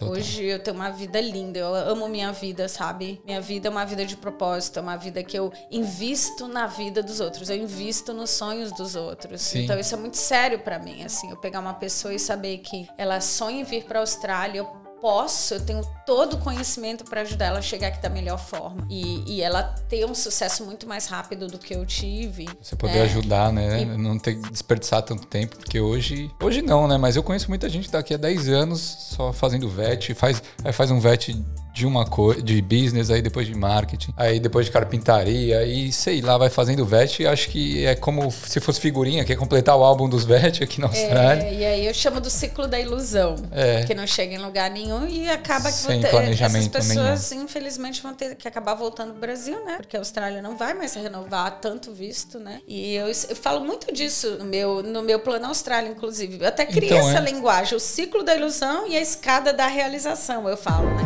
Total. Então tá. Hoje eu tenho uma vida linda, eu amo minha vida, sabe? Minha vida é uma vida de propósito, é uma vida que eu invisto na vida dos outros, eu invisto nos sonhos dos outros. Sim. Então isso é muito sério para mim, assim, eu pegar uma pessoa e saber que ela sonha em vir para a Austrália, eu posso, eu tenho todo o conhecimento para ajudar ela a chegar aqui da melhor forma. E, e, ela ter um sucesso muito mais rápido do que eu tive. Você poder né? ajudar, né? E... Não ter que desperdiçar tanto tempo, porque hoje. Hoje não, né? Mas eu conheço muita gente daqui a 10 anos só fazendo VET, faz, é, faz um VET de uma coisa, de business, aí depois de marketing, aí depois de carpintaria, e sei lá, vai fazendo VET. Acho que é como se fosse figurinha, que é completar o álbum dos VET aqui na é, Austrália. É, e aí eu chamo do ciclo da ilusão, é. que não chega em lugar nenhum e acaba Sem que Sem planejamento essas pessoas, nenhum. Né? infelizmente, vão ter que acabar voltando pro Brasil, né? Porque a Austrália não vai mais renovar tanto visto, né? E eu, eu falo muito disso no meu, no meu plano Austrália, inclusive. Eu até criei então, essa é. linguagem, o ciclo da ilusão e a escada da realização, eu falo, né?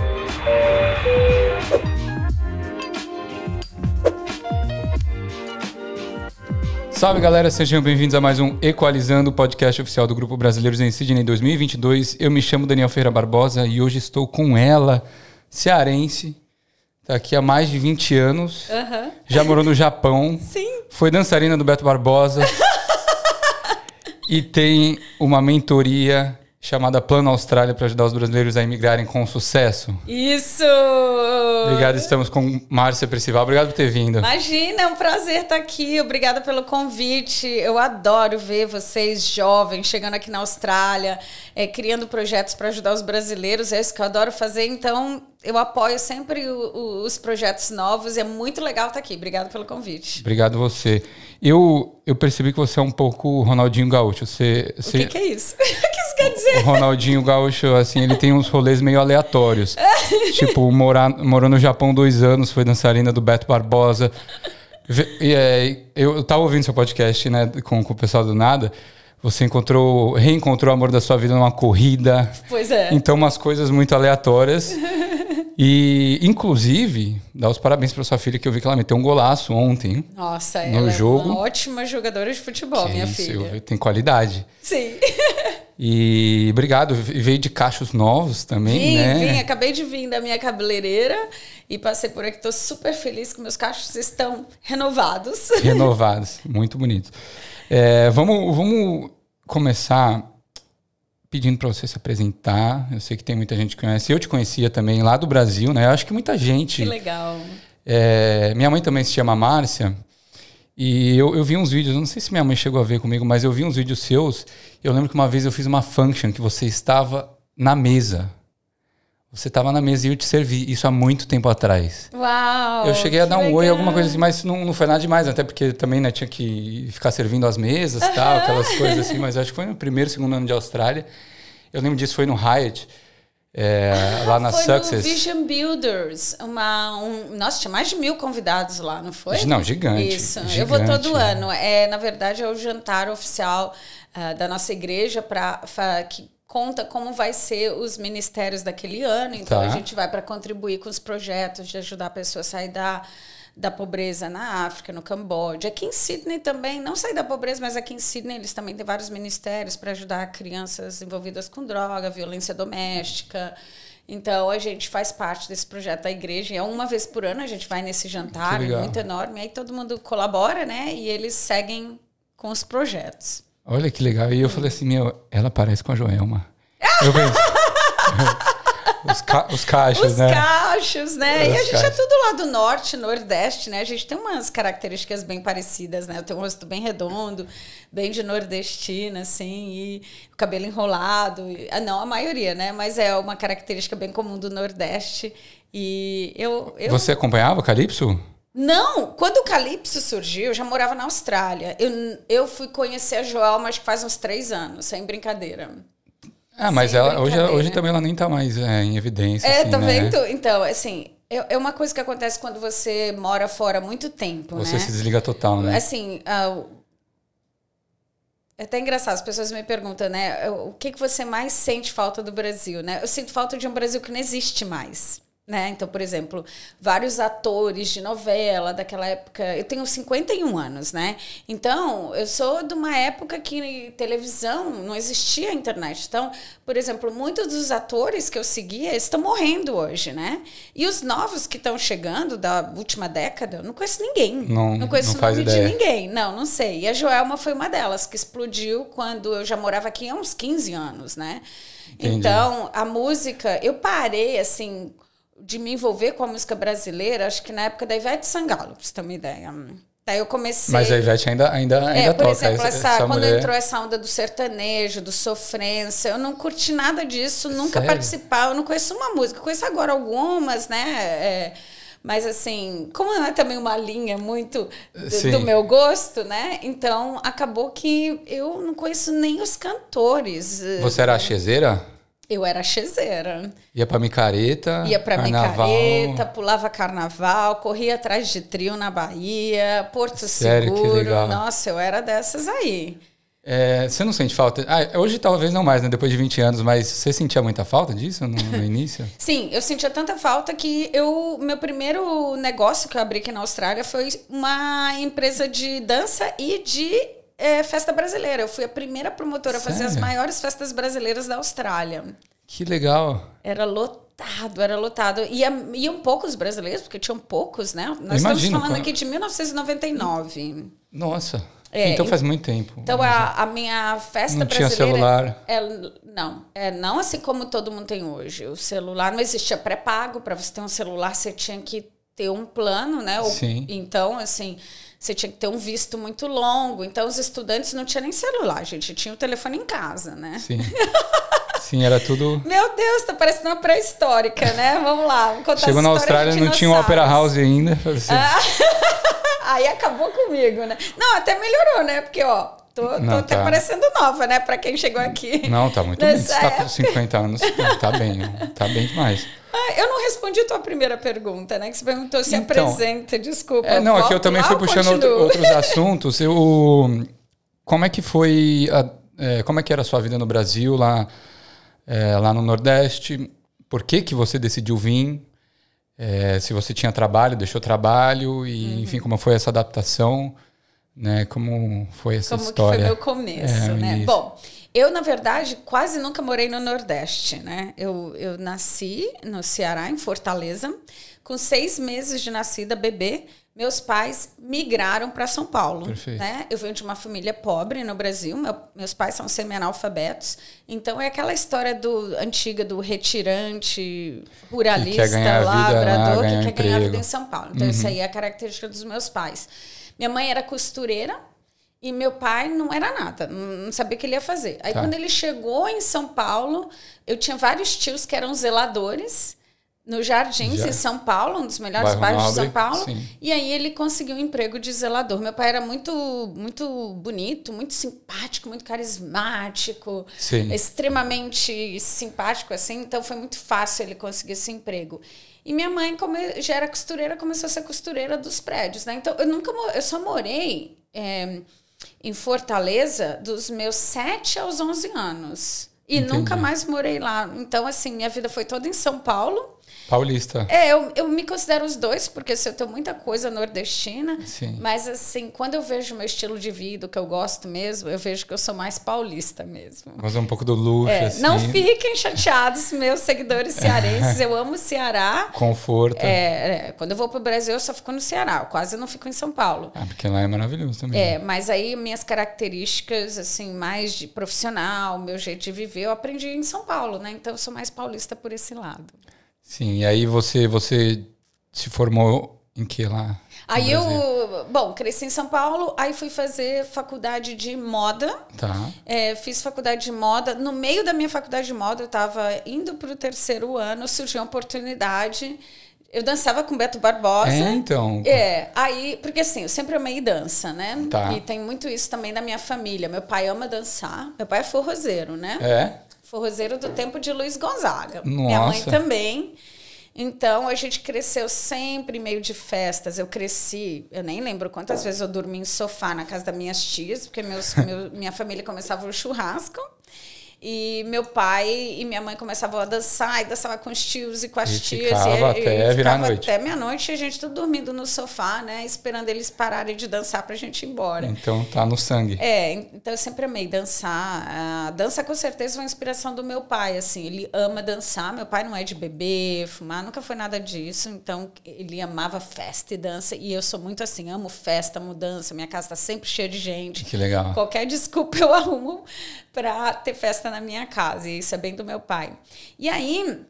Salve galera, sejam bem-vindos a mais um Equalizando, podcast oficial do Grupo Brasileiros em Sidney 2022. Eu me chamo Daniel Ferreira Barbosa e hoje estou com ela, cearense, tá aqui há mais de 20 anos, uhum. já morou no Japão, Sim. foi dançarina do Beto Barbosa e tem uma mentoria chamada Plano Austrália para ajudar os brasileiros a imigrarem com sucesso. Isso! Obrigado, estamos com Márcia Percival. Obrigado por ter vindo. Imagina, é um prazer estar aqui. Obrigada pelo convite. Eu adoro ver vocês jovens chegando aqui na Austrália, é, criando projetos para ajudar os brasileiros. É isso que eu adoro fazer. Então, eu apoio sempre o, o, os projetos novos. É muito legal estar aqui. Obrigado pelo convite. Obrigado você. Eu, eu percebi que você é um pouco Ronaldinho Gaúcho. Você, você... O que, que é isso? o que isso quer dizer? O Ronaldinho Gaúcho, assim, ele tem uns rolês meio aleatórios. tipo, morar, morou no Japão dois anos, foi dançarina do Beto Barbosa. E, é, eu estava ouvindo seu podcast, né, com, com o pessoal do Nada. Você encontrou, reencontrou o amor da sua vida numa corrida. Pois é. Então, umas coisas muito aleatórias. E, inclusive, dá os parabéns para sua filha, que eu vi que ela meteu um golaço ontem. Nossa, no ela jogo. é uma ótima jogadora de futebol, que minha isso, filha. Tem qualidade. Sim. E obrigado, veio de cachos novos também, vim, né? Vim, acabei de vir da minha cabeleireira e passei por aqui, estou super feliz que meus cachos estão renovados. Renovados, muito bonitos. É, vamos, vamos começar pedindo para você se apresentar. Eu sei que tem muita gente que conhece. Eu te conhecia também lá do Brasil, né? Eu acho que muita gente. Que legal. É, minha mãe também se chama Márcia. E eu, eu vi uns vídeos, não sei se minha mãe chegou a ver comigo, mas eu vi uns vídeos seus. Eu lembro que uma vez eu fiz uma function que você estava na mesa. Você estava na mesa e eu te servi, isso há muito tempo atrás. Uau! Eu cheguei a dar um legal. oi, alguma coisa assim, mas não, não foi nada demais, até porque também né, tinha que ficar servindo as mesas e tal, aquelas coisas assim, mas acho que foi no primeiro, segundo ano de Austrália. Eu lembro disso, foi no Hyatt. É, ah, lá na foi Success. Vision Builders. Uma, um, nossa, tinha mais de mil convidados lá, não foi? Não, gigante. Isso, gigante, eu vou todo é. ano. É, na verdade, é o jantar oficial uh, da nossa igreja para que conta como vai ser os ministérios daquele ano. Então tá. a gente vai para contribuir com os projetos de ajudar a pessoa a sair da da pobreza na África, no Camboja. Aqui em Sydney também, não sair da pobreza, mas aqui em Sydney eles também têm vários ministérios para ajudar crianças envolvidas com droga, violência doméstica. Então a gente faz parte desse projeto da igreja. E é uma vez por ano a gente vai nesse jantar é muito enorme. Aí todo mundo colabora, né? E eles seguem com os projetos. Olha que legal. E eu falei assim, meu, ela parece com a Joelma. Eu penso. Assim, os, ca os cachos, os né? Cachos, né? Os e a gente é cachos. é tudo lá do norte, nordeste, né? A gente tem umas características bem parecidas, né? Eu tenho um rosto bem redondo, bem de nordestina, assim, e o cabelo enrolado. E, ah, não a maioria, né? Mas é uma característica bem comum do nordeste. E eu. eu... Você acompanhava o Calypso? Não, quando o Calypso surgiu, eu já morava na Austrália. Eu, eu fui conhecer a Joel acho que faz uns três anos, sem brincadeira. Ah, mas ela hoje, é- hoje também ela nem tá mais é, em evidência. É, assim, tá né? vendo? Então, assim, é, é uma coisa que acontece quando você mora fora muito tempo, você né? se desliga total, né? Assim, uh, é até engraçado, as pessoas me perguntam, né? O que, que você mais sente falta do Brasil, né? Eu sinto falta de um Brasil que não existe mais. Né? Então, por exemplo, vários atores de novela daquela época. Eu tenho 51 anos, né? Então, eu sou de uma época que televisão não existia internet. Então, por exemplo, muitos dos atores que eu seguia estão morrendo hoje, né? E os novos que estão chegando da última década, eu não conheço ninguém. Não, não conheço não faz ideia. de ninguém. Não, não sei. E a Joelma foi uma delas que explodiu quando eu já morava aqui há uns 15 anos, né? Entendi. Então, a música, eu parei assim de me envolver com a música brasileira, acho que na época da Ivete Sangalo, pra você ter uma ideia. Daí eu comecei. Mas a Ivete ainda, ainda, é, ainda é, por toca. exemplo, essa, essa quando mulher... entrou essa onda do sertanejo, do sofrência, eu não curti nada disso, é nunca Sério? participava, eu não conheço uma música, conheço agora algumas, né? É, mas assim, como não é também uma linha muito do, do, meu gosto, né? Então acabou que eu não conheço nem os cantores. Você era chezeira? Eu era chezeira. Ia pra micareta. Ia pra carnaval. micareta, pulava carnaval, corria atrás de trio na Bahia, Porto Sério, Seguro. Que legal. Nossa, eu era dessas aí. É, você não sente falta? Ah, hoje talvez não mais, né? Depois de 20 anos, mas você sentia muita falta disso no, no início? Sim, eu sentia tanta falta que eu meu primeiro negócio que eu abri aqui na Austrália foi uma empresa de dança e de é, festa brasileira. Eu fui a primeira promotora Sério? a fazer as maiores festas brasileiras da Austrália. Que legal. Era lotado, era lotado. E iam poucos brasileiros, porque tinham poucos, né? Nós Imagino, estamos falando quando... aqui de 1999. Nossa. É, então faz muito tempo. Então a, a minha festa não brasileira. Não tinha celular. É, não, é, não assim como todo mundo tem hoje. O celular não existia pré-pago. Para você ter um celular, você tinha que ter um plano, né? Ou, Sim. Então, assim, você tinha que ter um visto muito longo. Então, os estudantes não tinham nem celular, gente. Tinha o telefone em casa, né? Sim. Sim, era tudo. Meu Deus, tá parecendo uma pré-histórica, né? Vamos lá. Vamos Chegou na Austrália, não tinha o Opera House ainda. Assim. Ah, aí acabou comigo, né? Não, até melhorou, né? Porque, ó, Tô, tô até tá. parecendo nova, né? Para quem chegou aqui. Não, tá muito bem. Você está é. com 50 anos, tá bem, tá bem demais. Ah, eu não respondi a tua primeira pergunta, né? Que você perguntou se então, apresenta, desculpa. É, não, aqui é eu também fui puxando outros assuntos. Eu, como é que foi. A, é, como é que era a sua vida no Brasil, lá, é, lá no Nordeste? Por que, que você decidiu vir? É, se você tinha trabalho, deixou trabalho, e uhum. enfim, como foi essa adaptação? né? Como foi essa como história? Como foi meu começo, é, né? Bom, eu na verdade quase nunca morei no Nordeste, né? Eu, eu nasci no Ceará, em Fortaleza, com seis meses de nascida, bebê. Meus pais migraram para São Paulo. Né? Eu venho de uma família pobre no Brasil. Meu, meus pais são semi-analfabetos. Então é aquela história do antiga do retirante, ruralista, que labrador, lá, que quer emprego. ganhar vida em São Paulo. Então uhum. isso aí é a característica dos meus pais. Minha mãe era costureira e meu pai não era nada, não sabia o que ele ia fazer. Aí tá. quando ele chegou em São Paulo, eu tinha vários tios que eram zeladores no Jardins, Já. em São Paulo, um dos melhores bairros de São Paulo. Sim. E aí ele conseguiu um emprego de zelador. Meu pai era muito, muito bonito, muito simpático, muito carismático, sim. extremamente simpático, assim. Então foi muito fácil ele conseguir esse emprego. E minha mãe como já era costureira, começou a ser costureira dos prédios, né? Então, eu nunca eu só morei é, em Fortaleza dos meus 7 aos 11 anos. E Entendi. nunca mais morei lá. Então, assim, minha vida foi toda em São Paulo. Paulista. É, eu, eu me considero os dois, porque assim, eu tenho muita coisa nordestina. Sim. Mas, assim, quando eu vejo meu estilo de vida, que eu gosto mesmo, eu vejo que eu sou mais paulista mesmo. Mas é um pouco do luxo, é, assim. Não fiquem chateados, meus seguidores cearenses. Eu amo o Ceará. Conforto. É, é quando eu vou para o Brasil, eu só fico no Ceará. Eu quase não fico em São Paulo. Ah, porque lá é maravilhoso também. É, né? mas aí minhas características, assim, mais de profissional, meu jeito de viver, eu aprendi em São Paulo, né? Então, eu sou mais paulista por esse lado. Sim, e aí você, você se formou em que lá? Aí eu, bom, cresci em São Paulo, aí fui fazer faculdade de moda. Tá. É, fiz faculdade de moda. No meio da minha faculdade de moda, eu estava indo para o terceiro ano, surgiu uma oportunidade. Eu dançava com Beto Barbosa. É, então. É, aí, porque assim, eu sempre amei dança, né? Tá. E tem muito isso também na minha família. Meu pai ama dançar. Meu pai é forrozeiro, né? É forrozeiro do tempo de Luiz Gonzaga. Nossa. Minha mãe também. Então a gente cresceu sempre meio de festas. Eu cresci, eu nem lembro quantas vezes eu dormi em sofá na casa das minhas tias, porque meus, meu, minha família começava o churrasco. E meu pai e minha mãe começavam a dançar e dançava com os tios e com as e tias. Ficava e, até e virar noite. Até meia-noite a gente tudo dormindo no sofá, né? Esperando eles pararem de dançar pra gente ir embora. Então tá no sangue. É, então eu sempre amei dançar. A dança com certeza foi uma inspiração do meu pai, assim. Ele ama dançar. Meu pai não é de beber, fumar, nunca foi nada disso. Então ele amava festa e dança. E eu sou muito assim, amo festa, amo dança. Minha casa tá sempre cheia de gente. Que legal. Qualquer desculpa eu arrumo para ter festa na minha casa. E isso é bem do meu pai. E aí.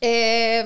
É,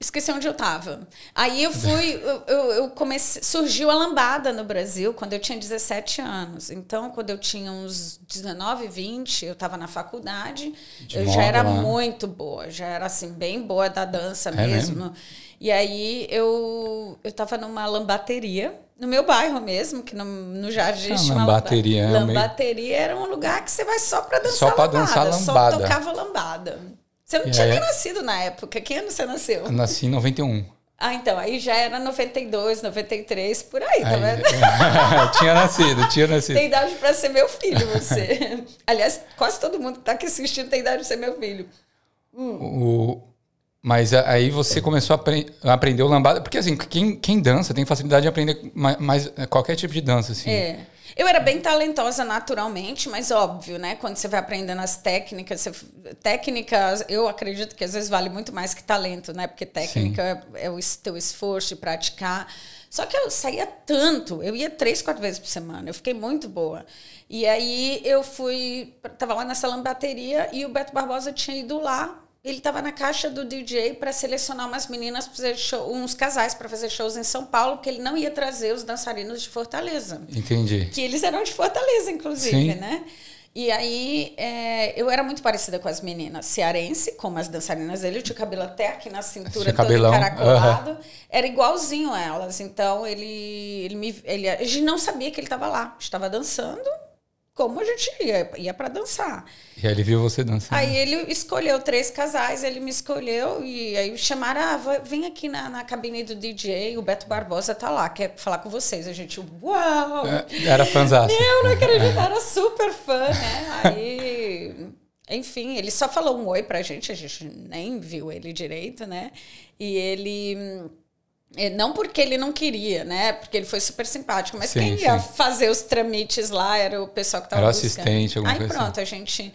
esqueci onde eu tava. Aí eu fui, eu, eu, comecei, surgiu a lambada no Brasil quando eu tinha 17 anos. Então, quando eu tinha uns 19, 20, eu tava na faculdade, De eu moda, já era né? muito boa, já era assim, bem boa da dança é mesmo. mesmo. E aí eu, eu tava numa lambateria no meu bairro mesmo, que no, no jardim ah, chama lambateria. Lambateria era um lugar que você vai só para dançar só pra lambada. Dançar lambada. Só tocava lambada. Você não e tinha aí... nem é- nascido na época. Que ano você nasceu? Eu nasci em 91. Ah, então, aí já era 92, 93, por aí, tá aí, vendo? É. tinha nascido, tinha nascido. Tem idade para ser meu filho, você. Aliás, quase todo mundo que tá aqui assistindo tem idade para ser meu filho. Hum. O, mas aí você começou a aprender o lambada. Porque assim, quem, quem dança tem facilidade de aprender mais, mais é, qualquer tipo de dança, assim. É. Eu era bem talentosa naturalmente, mas óbvio, né? Quando você vai aprendendo as técnicas, você... técnicas, eu acredito que às vezes vale muito mais que talento, né? Porque técnica é, é, o teu esforço de praticar. Só que eu saía tanto, eu ia três, quatro vezes por semana, eu fiquei muito boa. E aí eu fui, tava lá nessa lambateria e o Beto Barbosa tinha ido lá ele estava na caixa do DJ para selecionar umas meninas, fazer show, uns casais para fazer shows em São Paulo, porque ele não ia trazer os dançarinos de Fortaleza. Entendi. Que eles eram de Fortaleza, inclusive, Sim. né? E aí é, eu era muito parecida com as meninas cearense, como as dançarinas dele, eu tinha cabelo até aqui na cintura, todo encaracolado. Uhum. Era igualzinho a elas. Então ele, ele me. Ele, a gente não sabia que ele estava lá. Estava dançando, como a gente ia, ia para dançar. E aí ele viu você dançar. Aí ele escolheu três casais, ele me escolheu e aí chamaram, ah, vem aqui na, na cabine do DJ, o Beto Barbosa tá lá, quer falar com vocês. A gente, uau! É, era fãzão. Eu não acredito, era super fã, né? Aí, enfim, ele só falou um oi pra gente, a gente nem viu ele direito, né? E ele não porque ele não queria, né? Porque ele foi super simpático, mas sim, quem ia fazer os tramites lá era o pessoal que estava buscando. Era assistente, alguma Aí coisa assim. pronto, assim. a gente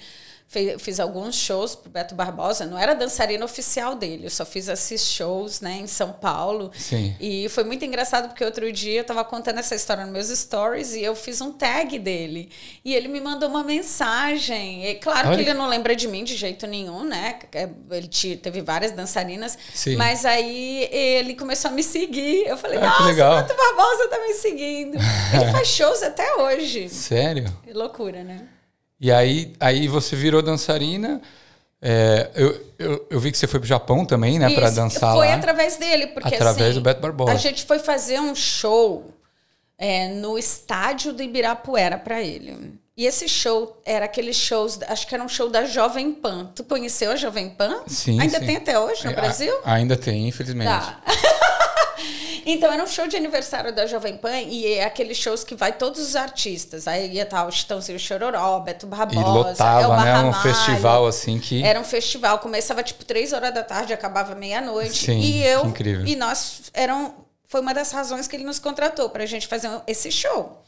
Fiz, fiz alguns shows pro Beto Barbosa, não era dançarina oficial dele, eu só fiz esses shows, né, em São Paulo. Sim. E foi muito engraçado porque outro dia eu tava contando essa história nos meus stories e eu fiz um tag dele. E ele me mandou uma mensagem. E claro Olha. que ele não lembra de mim de jeito nenhum, né? É, ele teve várias dançarinas, Sim. mas aí ele começou a me seguir. Eu falei: ah, "Nossa, legal. Beto Barbosa tá me seguindo". ele faz shows até hoje. Sério? Que loucura, né? E aí, aí você virou dançarina. É, eu, eu, eu, vi que você foi pro Japão também, né? para dançar foi lá. através dele. Porque, através assim, do Beto Barbosa. A gente foi fazer um show é, no estádio do Ibirapuera para ele. E esse show era aqueles shows, acho que era um show da Jovem Pan. Tu conheceu a Jovem Pan? Sim. Ainda sim. tem até hoje no a, Brasil? Ainda tem, infelizmente. Tá. Então era um show de aniversário da Jovem Pan e é aqueles shows que vai todos os artistas. Aí ia estar o Chitãozinho Chororó, Beto Barbosa, e lotava, é né? Era um festival assim que... Era um festival, começava tipo três horas da tarde, acabava meia-noite. Sim, e eu, incrível. e nós, eram, foi uma das razões que ele nos contratou, pra gente fazer esse show.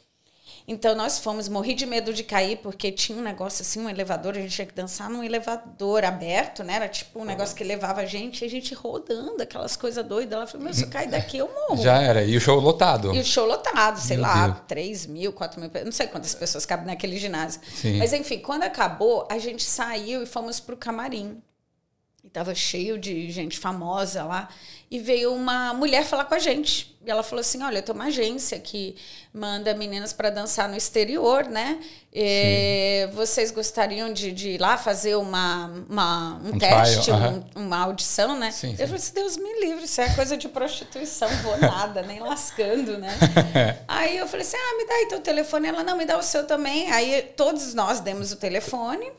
Então nós fomos, morri de medo de cair, porque tinha um negócio assim, um elevador, a gente tinha que dançar num elevador aberto, né? Era tipo um negócio uhum. que levava a gente, e a gente rodando, aquelas coisas doidas. Ela falou, meu, se eu cair daqui, eu morro. Já era, e o show lotado. E o show lotado, sei meu lá, Deus. 3 mil, 4 mil, não sei quantas pessoas cabem naquele ginásio. Sim. Mas enfim, quando acabou, a gente saiu e fomos pro camarim. E tava cheio de gente famosa lá e veio uma mulher falar com a gente. E ela falou assim: Olha, eu tenho uma agência que manda meninas para dançar no exterior, né? E, é, vocês gostariam de, de, ir lá fazer uma, uma um, um, teste, trial, uh -huh. uma audição, né? Sim, eu sim. falei assim: Deus me livre, isso é coisa de prostituição, vou nada, nem lascando, né? aí eu falei assim: Ah, me dá aí teu telefone. Ela: Não, me dá o seu também. Aí todos nós demos o telefone.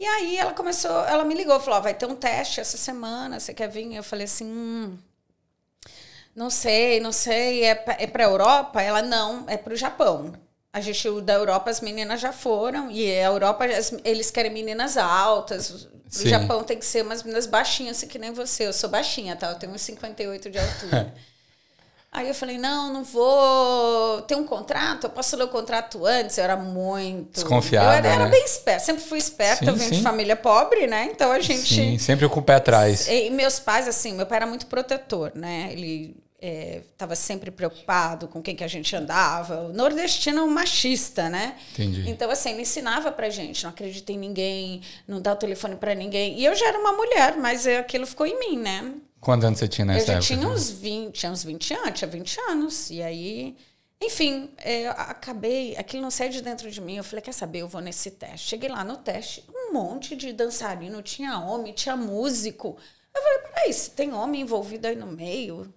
E aí ela começou, ela me ligou, falou: oh, vai ter um teste essa semana, você quer vir? Eu falei assim: hum, não sei, não sei, é para é pra Europa? Ela não, é para o Japão. A gente, o da Europa, as meninas já foram, e a Europa, as, eles querem meninas altas. Sim. O Japão tem que ser umas meninas baixinhas, assim que nem você. Eu sou baixinha, tá? Eu tenho uns 58 de altura. Aí eu falei, não, não vou. Tem um contrato? Eu posso ler o contrato antes? Eu era muito. Desconfiada. Eu era, né? era bem esperta, sempre fui esperta. Sim, eu vim sim. de família pobre, né? Então a gente. Sim, sempre com o pé atrás. E meus pais, assim, meu pai era muito protetor, né? Ele estava eh, é, sempre preocupado com quem que a gente andava. O nordestino é um machista, né? Entendi. Então, assim, ele ensinava pra gente, não acredita em ninguém, não dá o telefone para ninguém. E eu já era uma mulher, mas é, aquilo ficou em mim, né? Quantos anos você tinha nessa época? Eu já época? tinha uns 20, tinha uns 20 anos, tinha 20 anos. E aí, enfim, é, eu acabei, aquilo não saiu de dentro de mim. Eu falei, quer saber, eu vou nesse teste. Cheguei lá no teste, um monte de dançarino, tinha homem, tinha músico. Eu falei, peraí, se tem homem envolvido aí no meio,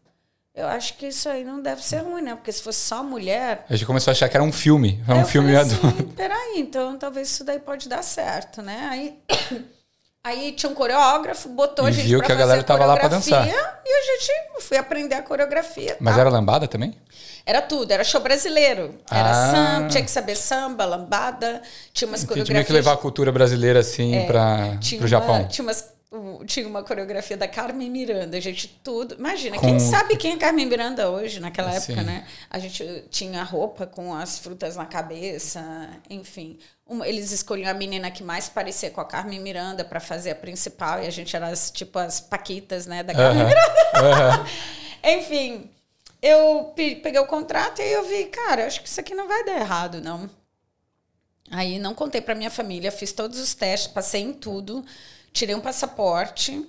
eu acho que isso aí não deve ser ruim, né? Porque se fosse só mulher. A gente começou a achar que era um filme. Era um filme falei assim, adulto. Peraí, então talvez isso daí pode dar certo, né? Aí. Aí tinha um coreógrafo, botou e a gente viu que a galera tava lá para dançar. E a gente foi aprender a coreografia. Tá? Mas tá? era lambada também? Era tudo, era show brasileiro. Era ah. samba, tinha que saber samba, lambada, tinha umas coreografias. Tinha que levar a cultura brasileira assim é, para o Japão. Tinha umas tinha uma coreografia da Carmen Miranda, a gente tudo. Imagina, com... quem sabe quem é Carmen Miranda hoje, naquela época, né? A gente tinha roupa com as frutas na cabeça, enfim. Uma, eles escolhiam a menina que mais parecia com a Carmen Miranda para fazer a principal, e a gente era as, tipo as Paquitas, né, da Carmen uh -huh. Miranda. Uh -huh. enfim, eu peguei o contrato e eu vi, cara, acho que isso aqui não vai dar errado, não. Aí não contei para minha família, fiz todos os testes, passei em tudo tirei um passaporte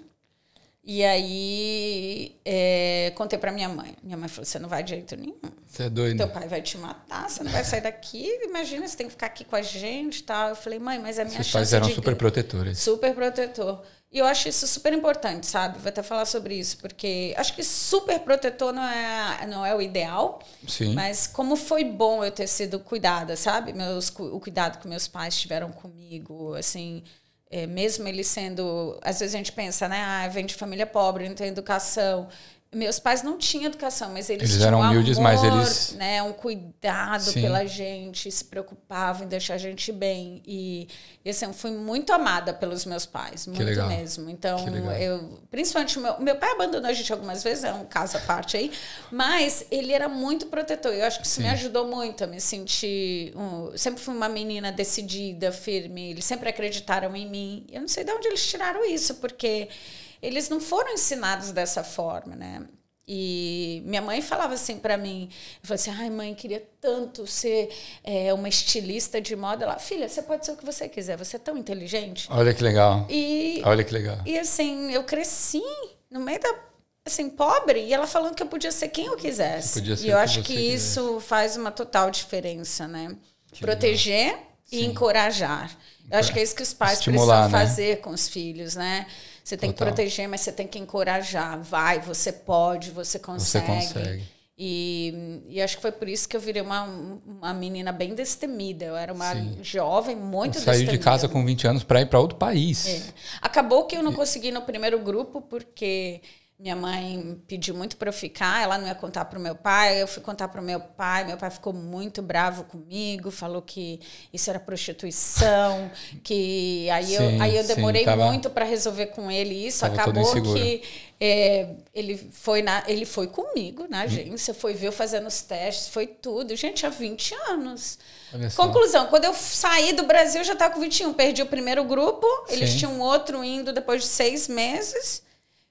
e aí é, contei para minha mãe. Minha mãe falou: você não vai de jeito nenhum. Você é doido. Teu pai vai te matar, você não vai sair daqui. Imagina, você tem que ficar aqui com a gente e tal. Eu falei, mãe, mas é minha Seus chance. pais eram de... super protetores. Super protetor. E eu acho isso super importante, sabe? Vou até falar sobre isso, porque acho que super protetor não é, não é o ideal. Sim. Mas como foi bom eu ter sido cuidada, sabe? Meus, o cuidado que meus pais tiveram comigo, assim. É, mesmo ele sendo. Às vezes a gente pensa, né? Ah, vem de família pobre, não tem educação meus pais não tinham educação, mas eles, eles eram humildes, amor, mas eles né, um cuidado Sim. pela gente, se preocupavam em deixar a gente bem e, e assim, eu fui muito amada pelos meus pais, muito mesmo. Então, eu, principalmente meu, meu pai abandonou a gente algumas vezes, é um caso à parte aí, mas ele era muito protetor. Eu acho que isso Sim. me ajudou muito a me sentir, um, sempre fui uma menina decidida, firme, eles sempre acreditaram em mim. Eu não sei de onde eles tiraram isso, porque eles não foram ensinados dessa forma, né? E minha mãe falava assim para mim, eu falava assim, ai mãe, queria tanto ser é, uma estilista de moda. Ela, filha, você pode ser o que você quiser, você é tão inteligente. Olha que legal. E, Olha que legal. E assim, eu cresci no meio da assim, pobre, e ela falando que eu podia ser quem eu quisesse. Podia ser. e eu acho que quisesse. isso faz uma total diferença, né? Que Proteger legal. e Sim. encorajar. Eu acho que é isso que os pais Estimular, precisam né? fazer com os filhos, né? Você tem Total. que proteger, mas você tem que encorajar. Vai, você pode, você consegue. Você consegue. E, e, acho que foi por isso que eu virei uma, uma menina bem destemida. Eu era uma Sim. jovem muito Saiu destemida. Saiu de casa com 20 anos para ir para outro país. É. Acabou que eu não consegui no primeiro grupo, porque minha mãe pediu muito para eu ficar, ela não ia contar para o meu pai, eu fui contar para o meu pai, meu pai ficou muito bravo comigo, falou que isso era prostituição, que aí sim, eu, aí eu demorei sim, tava, muito para resolver com ele isso, acabou que é, ele, foi na, ele foi comigo na hum. agência, hum. foi ver eu fazendo os testes, foi tudo. Gente, há 20 anos. Conclusão, quando eu saí do Brasil, já estava com 21, perdi o primeiro grupo, eles tinham outro indo depois de seis meses.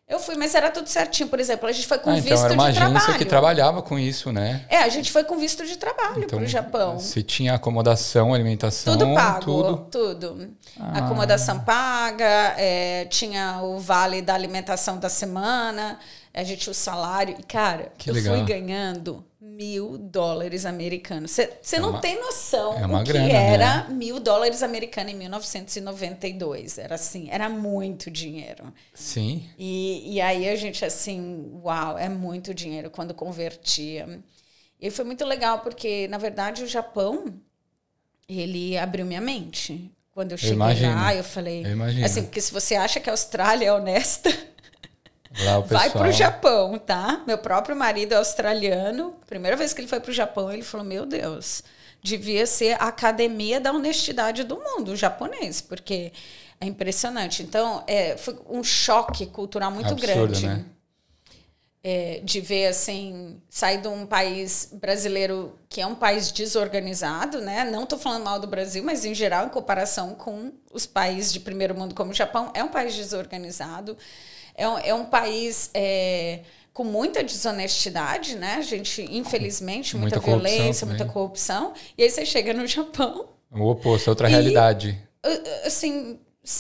Eu fui, mas era tudo certinho. Por exemplo, a gente foi com ah, então, visto então, era uma de agência que trabalhava com isso, né? É, a gente foi com visto de trabalho então, para o Japão. Se tinha acomodação, alimentação, tudo pago, tudo. tudo. Ah. Acomodação paga, é, tinha o vale da alimentação da semana, a gente o salário. E cara, que eu legal. fui ganhando mil dólares americanos. Você é não uma, tem noção é o que né? era né? mil dólares americanos em 1992. Era assim, era muito dinheiro. Sim. E, e aí a gente assim, uau, é muito dinheiro quando convertia. E foi muito legal porque na verdade o Japão ele abriu minha mente. Quando eu cheguei eu lá, eu falei, eu assim, porque se você acha que a Austrália é honesta, Pessoal... Vai pro Japão, tá? Meu próprio marido é australiano. Primeira vez que ele foi pro Japão, ele falou: Meu Deus, devia ser a academia da honestidade do mundo, o japonês, porque é impressionante. Então, é, foi um choque cultural muito Absurdo, grande. Né? É, de ver assim, sair de um país brasileiro que é um país desorganizado, né? Não estou falando mal do Brasil, mas em geral, em comparação com os países de primeiro mundo como o Japão, é um país desorganizado. É um, é um país é, com muita desonestidade, né? A gente, infelizmente, muita, muita violência, também. muita corrupção. E aí você chega no Japão. É o oposto, é outra e, realidade. Uh, uh, assim,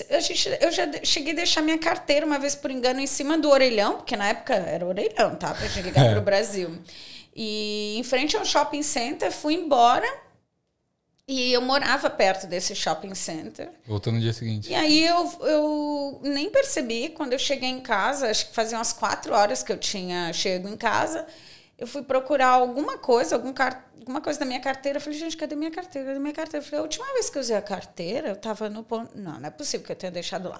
a gente, eu já cheguei a deixar minha carteira uma vez por engano em cima do orelhão, porque na época era orelhão, tá? Pra gente ligar é. pro Brasil. E em frente ao shopping center, fui embora. E eu morava perto desse shopping center. Voltou no dia seguinte. E aí eu, eu nem percebi, quando eu cheguei em casa, acho que fazia umas quatro horas que eu tinha chego em casa, eu fui procurar alguma coisa, algum car alguma coisa da minha carteira. Eu falei, gente, cadê minha carteira? Cadê minha carteira? Eu falei, a última vez que eu usei a carteira, eu tava no ponto. Não, não é possível que eu tenha deixado lá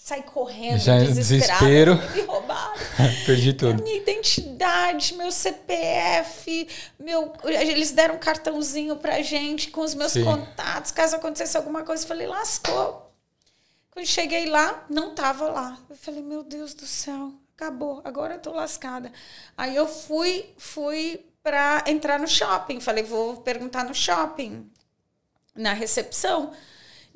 sai correndo, Já é desespero. me Perdi tudo. A minha identidade, meu CPF, meu, eles deram um cartãozinho pra gente com os meus Sim. contatos, caso acontecesse alguma coisa, eu falei, lascou. Quando cheguei lá, não tava lá. Eu falei, meu Deus do céu, acabou, agora eu tô lascada. Aí eu fui, fui para entrar no shopping, falei, vou perguntar no shopping, na recepção.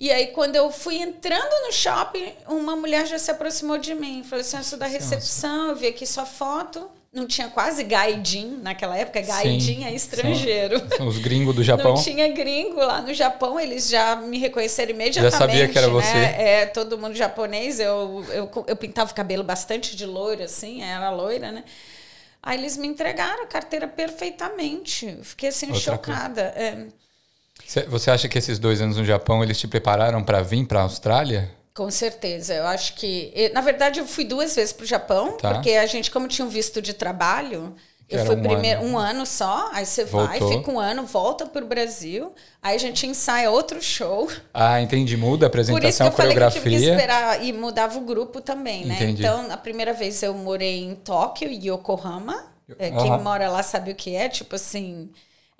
E aí, quando eu fui entrando no shopping, uma mulher já se aproximou de mim. Falou assim: eu ah, sou da recepção, eu vi aqui sua foto. Não tinha quase gaidin naquela época, gaidin é estrangeiro. São, são, os gringos do Japão. Não tinha gringo lá no Japão, eles já me reconheceram imediatamente. Já sabia que era né? você. É, todo mundo japonês, eu, eu, eu pintava o cabelo bastante de loiro, assim, era loira, né? Aí eles me entregaram a carteira perfeitamente. Fiquei assim, Outra chocada. É. Você acha que esses dois anos no Japão eles te prepararam para vir para a Austrália? Com certeza, eu acho que. Na verdade, eu fui duas vezes para o Japão, tá. porque a gente, como tinha um visto de trabalho, que eu fui um primeiro ano. um ano só, aí você Voltou. vai, fica um ano, volta para o Brasil, aí a gente ensaia outro show. Ah, entendi, muda a apresentação, Por isso que eu coreografia. Falei que tive que esperar e mudava o grupo também, né? Entendi. Então, a primeira vez eu morei em Tóquio e Yokohama. Uhum. Quem mora lá sabe o que é, tipo assim,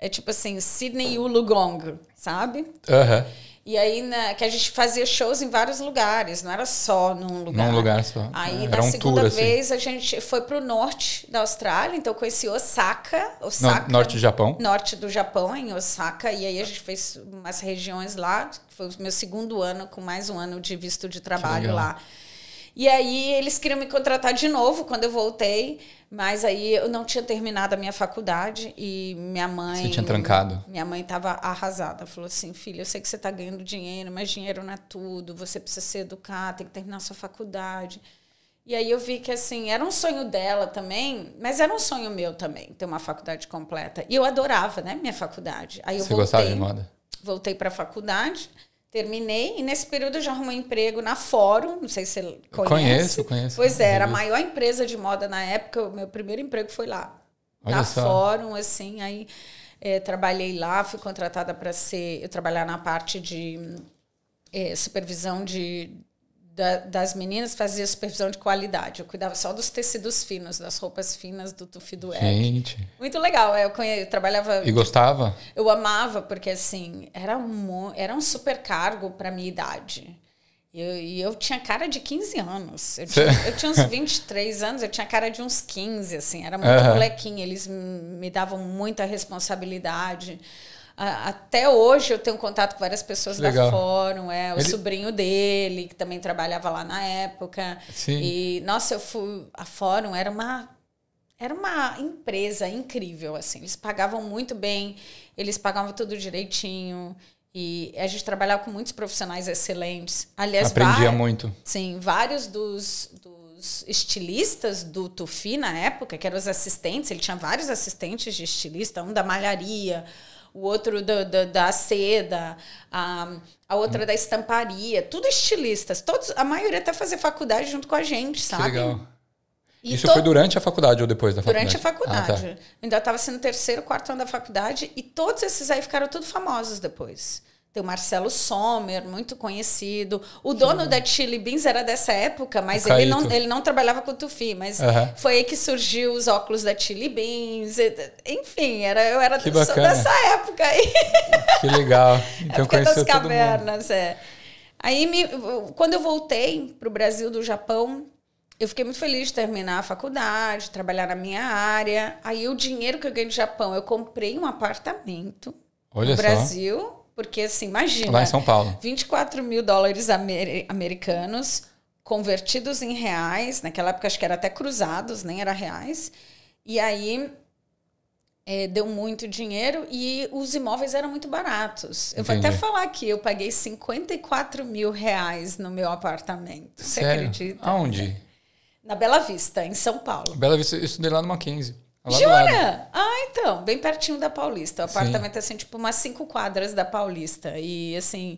é tipo assim, Sydney e Ulugong, sabe? Uhum. E aí, né, que a gente fazia shows em vários lugares, não era só num lugar. Num lugar só. Aí, é, na um segunda tour, assim. vez, assim. a gente foi pro norte da Austrália, então eu conheci Osaka. Osaka no, norte do Japão. Norte do Japão, em Osaka. E aí, a gente fez umas regiões lá. Foi o meu segundo ano, com mais um ano de visto de trabalho lá. E aí eles queriam me contratar de novo quando eu voltei, mas aí eu não tinha terminado a minha faculdade e minha mãe. Você tinha trancado? Minha mãe estava arrasada. Falou assim: filha, eu sei que você está ganhando dinheiro, mas dinheiro não é tudo, você precisa se educar, tem que terminar a sua faculdade. E aí eu vi que assim, era um sonho dela também, mas era um sonho meu também, ter uma faculdade completa. E eu adorava, né, minha faculdade. Aí eu Você voltei, gostava de moda? Voltei para a faculdade. Terminei e nesse período eu já arrumei emprego na Fórum, não sei se você conhece. Conheço, conheço. Pois é, era a maior empresa de moda na época, o meu primeiro emprego foi lá. Olha na só. Fórum, assim, aí é, trabalhei lá, fui contratada para ser, eu trabalhar na parte de é, supervisão de da, das meninas fazia supervisão de qualidade. Eu cuidava só dos tecidos finos, das roupas finas do Tufi do Gente. Muito legal. Eu, eu trabalhava. E gostava? Eu amava, porque assim, era um, era um super cargo para minha idade. E eu, eu, tinha cara de 15 anos. Eu tinha, eu tinha, uns 23 anos, eu tinha cara de uns 15, assim. Era muito uhum. Eles me davam muita responsabilidade até hoje eu tenho contato com várias pessoas da Fórum, é o Ele... sobrinho dele, que também trabalhava lá na época. Sim. E nossa, eu fui a Fórum era uma era uma empresa incrível assim. Eles pagavam muito bem, eles pagavam tudo direitinho. E a gente trabalhava com muitos profissionais excelentes. Aliás, aprendia muito. Sim, vários dos, dos estilistas do Tufi na época, que eram os assistentes, ele tinha vários assistentes de estilista, um da malharia, o outro do, do, da seda, a, a outra hum. da estamparia, tudo estilistas. Todos, a maioria até fazer faculdade junto com a gente, sabe? Que legal. E Isso to... foi durante a faculdade ou depois da faculdade? Durante a faculdade. Ah, tá. Ainda estava sendo terceiro, quarto ano da faculdade e todos esses aí ficaram tudo famosos depois. Tem o Marcelo Sommer, muito conhecido. O dono Sim. da Chili Beans era dessa época, mas ele não, ele não trabalhava com Tufi. Mas uhum. foi aí que surgiu os óculos da Chili Beans. Enfim, era, eu era só dessa época aí. Que legal. Então época das cavernas, é. Aí, me, quando eu voltei para o Brasil do Japão, eu fiquei muito feliz de terminar a faculdade, trabalhar na minha área. Aí, o dinheiro que eu ganhei do Japão, eu comprei um apartamento Olha no só. Brasil porque, assim, imagina. Lá em São Paulo. 24 mil dólares amer americanos convertidos em reais. Naquela época, acho que era até cruzados, nem era reais. E aí, é, deu muito dinheiro e os imóveis eram muito baratos. Eu Entendi. vou até falar aqui, eu paguei 54 mil reais no meu apartamento. Sério? Você acredita? Aonde? Na Bela Vista, em São Paulo. Bela Vista, eu estudei lá no Mackenzie. Tá Jura? Ah, então, bem pertinho da Paulista. O apartamento Sim. é assim, tipo, umas cinco quadras da Paulista. E assim,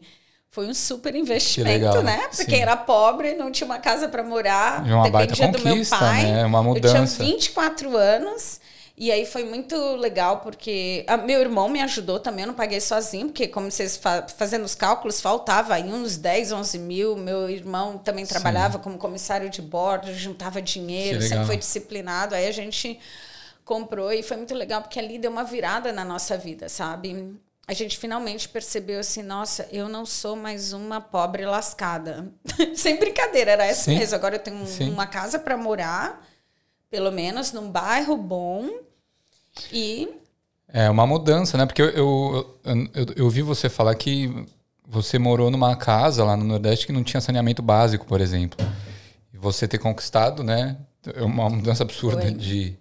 foi um super investimento, né? Porque Sim. era pobre, não tinha uma casa para morar, e uma dependia do meu pai. Né? Uma mudança. Eu tinha 24 anos. E aí foi muito legal, porque a, meu irmão me ajudou também, eu não paguei sozinho, porque como vocês fa fazendo os cálculos, faltava aí uns 10, 11 mil. Meu irmão também trabalhava Sim. como comissário de bordo, juntava dinheiro, sempre foi disciplinado. Aí a gente comprou e foi muito legal porque ali deu uma virada na nossa vida, sabe? A gente finalmente percebeu assim, nossa, eu não sou mais uma pobre lascada. Sem brincadeira, era essa Sim. mesmo. Agora eu tenho Sim. uma casa para morar, pelo menos num bairro bom e é uma mudança, né? Porque eu, eu, eu, eu vi você falar que você morou numa casa lá no Nordeste que não tinha saneamento básico, por exemplo. E você ter conquistado, né? É uma mudança absurda Foi. de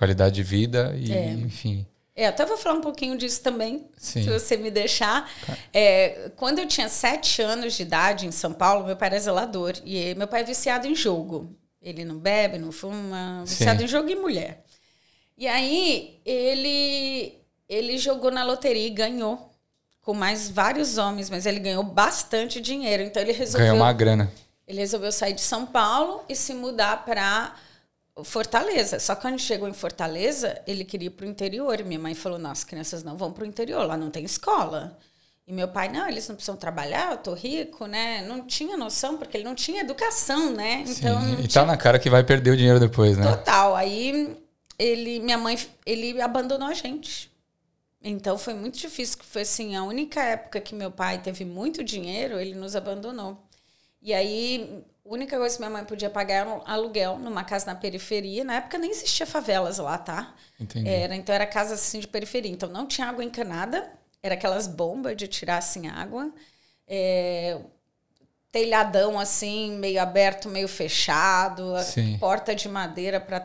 qualidade de vida e, é. enfim. É, até vou falar um pouquinho disso também, Sim. se você me deixar. Tá. É, quando eu tinha sete anos de idade em São Paulo, meu pai era zelador e meu pai é viciado em jogo. Ele não bebe, não fuma, viciado Sim. em jogo e mulher. E aí ele ele jogou na loteria e ganhou com mais vários homens, mas ele ganhou bastante dinheiro. Então ele resolveu ganhou uma grana. Ele resolveu sair de São Paulo e se mudar para Fortaleza. Só que quando chegou em Fortaleza, ele queria ir para o interior. minha mãe falou: nossa, crianças não vão para o interior, lá não tem escola. E meu pai, não, eles não precisam trabalhar, eu tô rico, né? Não tinha noção, porque ele não tinha educação, né? Então, Sim, e tá tinha... na cara que vai perder o dinheiro depois, né? Total. Aí ele, minha mãe, ele abandonou a gente. Então foi muito difícil, foi assim, a única época que meu pai teve muito dinheiro, ele nos abandonou. E aí a única coisa que minha mãe podia pagar era um aluguel numa casa na periferia. Na época nem existia favelas lá, tá? Entendi. Era, então era casa assim de periferia. Então não tinha água encanada, era aquelas bombas de tirar assim água. É, telhadão assim, meio aberto, meio fechado, porta de madeira para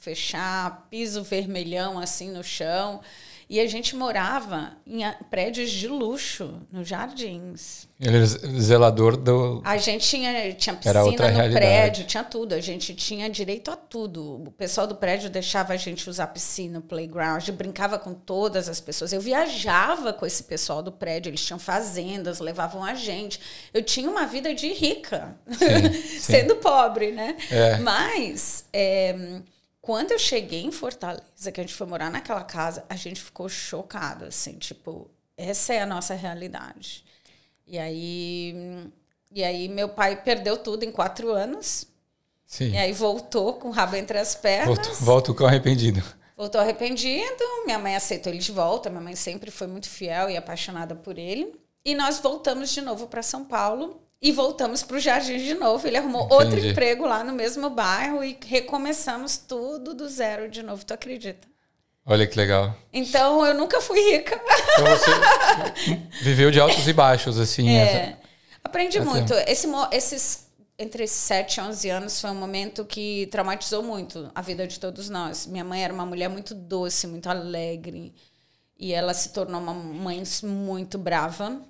fechar, piso vermelhão assim no chão. E a gente morava em prédios de luxo, nos jardins. Ele era é zelador do. A gente tinha, tinha piscina no realidade. prédio, tinha tudo. A gente tinha direito a tudo. O pessoal do prédio deixava a gente usar piscina, playground, a gente brincava com todas as pessoas. Eu viajava com esse pessoal do prédio, eles tinham fazendas, levavam a gente. Eu tinha uma vida de rica, sim, sim. sendo pobre, né? É. Mas. É quando eu cheguei em Fortaleza, que a gente foi morar naquela casa, a gente ficou chocado, assim, tipo, essa é a nossa realidade. E aí, e aí meu pai perdeu tudo em quatro anos. Sim. E aí voltou com o rabo entre as pernas. Voltou, voltou com arrependido. Voltou arrependido, minha mãe aceitou ele de volta, minha mãe sempre foi muito fiel e apaixonada por ele. E nós voltamos de novo para São Paulo e voltamos para o Jardim de novo. Ele arrumou Entendi. outro emprego lá no mesmo bairro e recomeçamos tudo do zero de novo. Tu acredita? Olha que legal. Então, eu nunca fui rica. Então você viveu de altos e baixos, assim. É. Essa... Aprendi muito. Esse, esses, entre esses 7 e 11 anos foi um momento que traumatizou muito a vida de todos nós. Minha mãe era uma mulher muito doce, muito alegre. E ela se tornou uma mãe muito brava.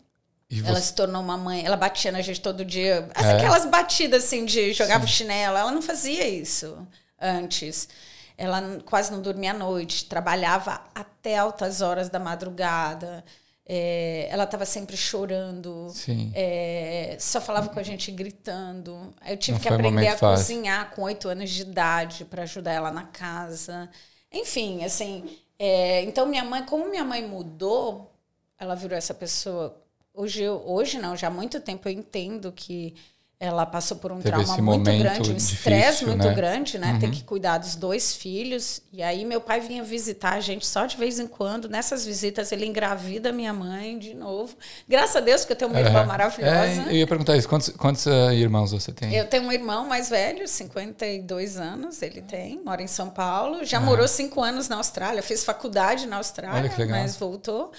Ela se tornou uma mãe, ela batia na gente todo dia. As, é. Aquelas batidas assim de jogava o chinelo, ela não fazia isso antes. Ela quase não dormia à noite, trabalhava até altas horas da madrugada. É, ela estava sempre chorando, é, só falava com a gente gritando. Eu tive não que aprender a fácil. cozinhar com oito anos de idade para ajudar ela na casa. Enfim, assim. É, então minha mãe, como minha mãe mudou, ela virou essa pessoa Hoje, hoje não, já há muito tempo eu entendo que ela passou por um Teve trauma muito grande, um estresse muito né? grande, né? Uhum. Ter que cuidar dos dois filhos. E aí meu pai vinha visitar a gente só de vez em quando. Nessas visitas ele engravida minha mãe de novo. Graças a Deus porque eu tenho uma uhum. irmã maravilhosa. É, eu ia perguntar isso. Quantos, quantos uh, irmãos você tem? Eu tenho um irmão mais velho, 52 anos ele ah. tem. Mora em São Paulo. Já uhum. morou cinco anos na Austrália. Fez faculdade na Austrália, mas voltou.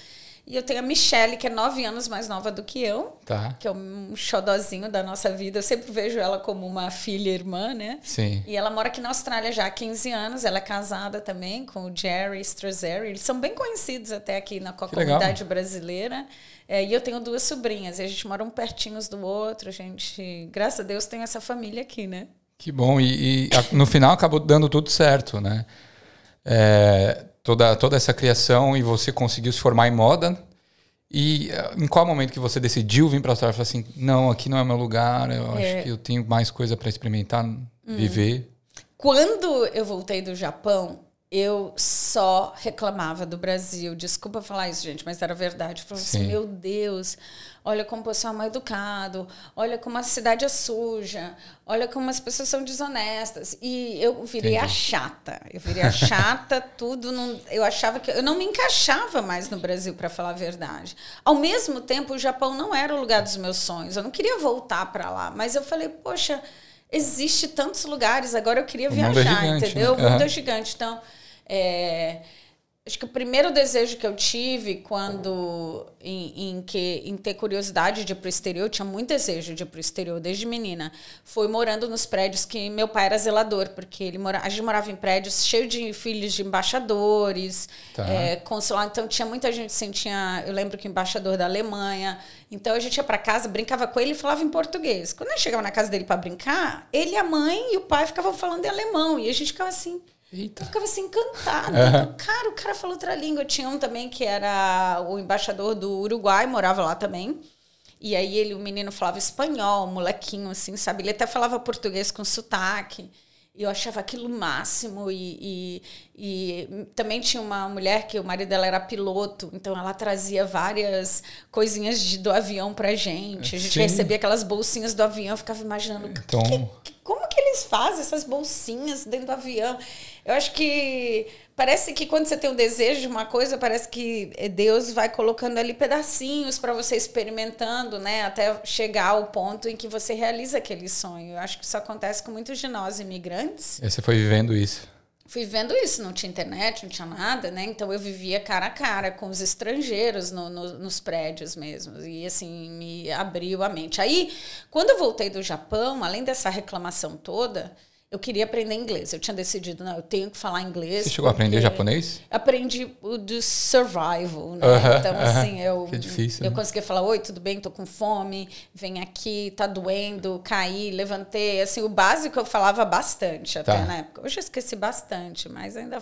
E eu tenho a Michelle, que é nove anos mais nova do que eu. Tá. Que é um xodozinho da nossa vida. Eu sempre vejo ela como uma filha e irmã, né? Sim. E ela mora aqui na Austrália já há 15 anos. Ela é casada também com o Jerry Strozeri. Eles são bem conhecidos até aqui na comunidade brasileira. É, e eu tenho duas sobrinhas. E a gente mora um pertinhos do outro. A gente, graças a Deus, tem essa família aqui, né? Que bom. E, e no final acabou dando tudo certo, né? É, toda, toda essa criação e você conseguiu se formar em moda. E eh, em qual momento que você decidiu vir para a Austrália e falar assim, não, aqui não é meu lugar, eu é. acho que eu tenho mais coisa para experimentar, hum. viver? Quando eu voltei do Japão, eu só reclamava do Brasil. Desculpa falar isso, gente, mas era verdade. Eu falava assim, Sim. assim, meu Deus, olha como o pessoal é mal educado, olha como a cidade é suja, olha como as pessoas são desonestas. E eu virei a chata. Eu virei a chata, tudo. eu achava que eu não me encaixava mais no Brasil, para falar a verdade. Ao mesmo tempo, o Japão não era o lugar dos meus sonhos. Eu não queria voltar para lá, mas eu falei, poxa existe tantos lugares. Agora eu queria o é viajar, é entendeu? Né? O mundo uhum. é gigante. Então, é, Acho que o primeiro desejo que eu tive quando em, em, que em ter curiosidade de ir pro exterior, eu tinha muito desejo de ir pro exterior desde menina. Foi morando nos prédios que meu pai era zelador, porque ele mora, a gente morava em prédios cheio de filhos de embaixadores, tá. é, então tinha muita gente assim, tinha, eu lembro que embaixador da Alemanha. Então a gente ia para casa, brincava com ele e falava em português. Quando eu chegava na casa dele para brincar, ele, a mãe e o pai ficavam falando em alemão e a gente ficava assim, Eita. Eu ficava assim, encantada. Uhum. Cara, o cara falou outra língua. Tinha um também que era o embaixador do Uruguai, morava lá também. E aí ele, o menino falava espanhol, molequinho, assim, sabe? Ele até falava português com sotaque. E eu achava aquilo máximo. E, e, e, também tinha uma mulher que o marido dela era piloto, então ela trazia várias coisinhas de, do avião pra gente. A gente Sim. recebia aquelas bolsinhas do avião, eu ficava imaginando então... que, que, como que eles fazem essas bolsinhas dentro do avião. Eu acho que Parece que quando você tem um desejo de uma coisa, parece que eh, Deus vai colocando ali pedacinhos para você experimentando, né? Até chegar ao ponto em que você realiza aquele sonho. Eu acho que isso acontece com muitos de nós imigrantes. E é, você foi vivendo isso? Fui vivendo isso, não tinha internet, não tinha nada, né? Então eu vivia cara a cara com os estrangeiros no, no, nos prédios mesmo. E assim, me abriu a mente. Aí, quando eu voltei do Japão, além dessa reclamação toda, eu queria aprender inglês. Eu tinha decidido, não, eu tenho que falar inglês. Você chegou a aprender japonês? Aprendi o do survival, né? Uh -huh, então, uh -huh. assim, eu, que difícil, eu né? consegui falar, oi, tudo bem, tô com fome, vem aqui, tá doendo, caí, levantei. Assim, o básico eu falava bastante até tá. na época. Hoje eu esqueci bastante, mas ainda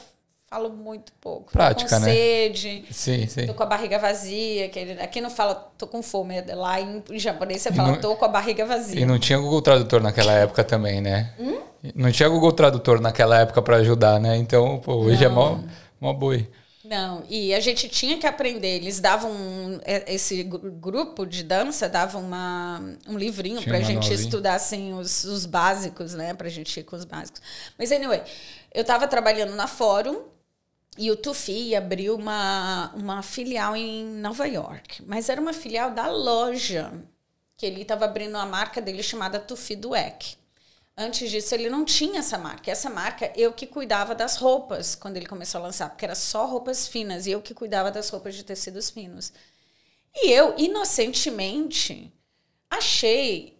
falo muito pouco. Prática, tô com né? sede, sim, sim. tô com a barriga vazia. aqui não fala tô com fome, é lá em, japonês você fala não, tô com a barriga vazia. E não tinha Google Tradutor naquela época também, né? Hum? Não tinha Google Tradutor naquela época para ajudar, né? Então, pô, hoje não. é mó, mó boi. Não, e a gente tinha que aprender. Eles davam um, é, esse grupo de dança dava uma, um livrinho para a gente estudar assim os, os básicos, né? Para a gente ir com os básicos. Mas anyway, eu estava trabalhando na Fórum e o Tufi abriu uma, uma filial em Nova York, mas era uma filial da loja que ele estava abrindo a marca dele chamada Tufi Dueck. Antes disso, ele não tinha essa marca. Essa marca, eu que cuidava das roupas quando ele começou a lançar, porque era só roupas finas, e eu que cuidava das roupas de tecidos finos. E eu, inocentemente, achei.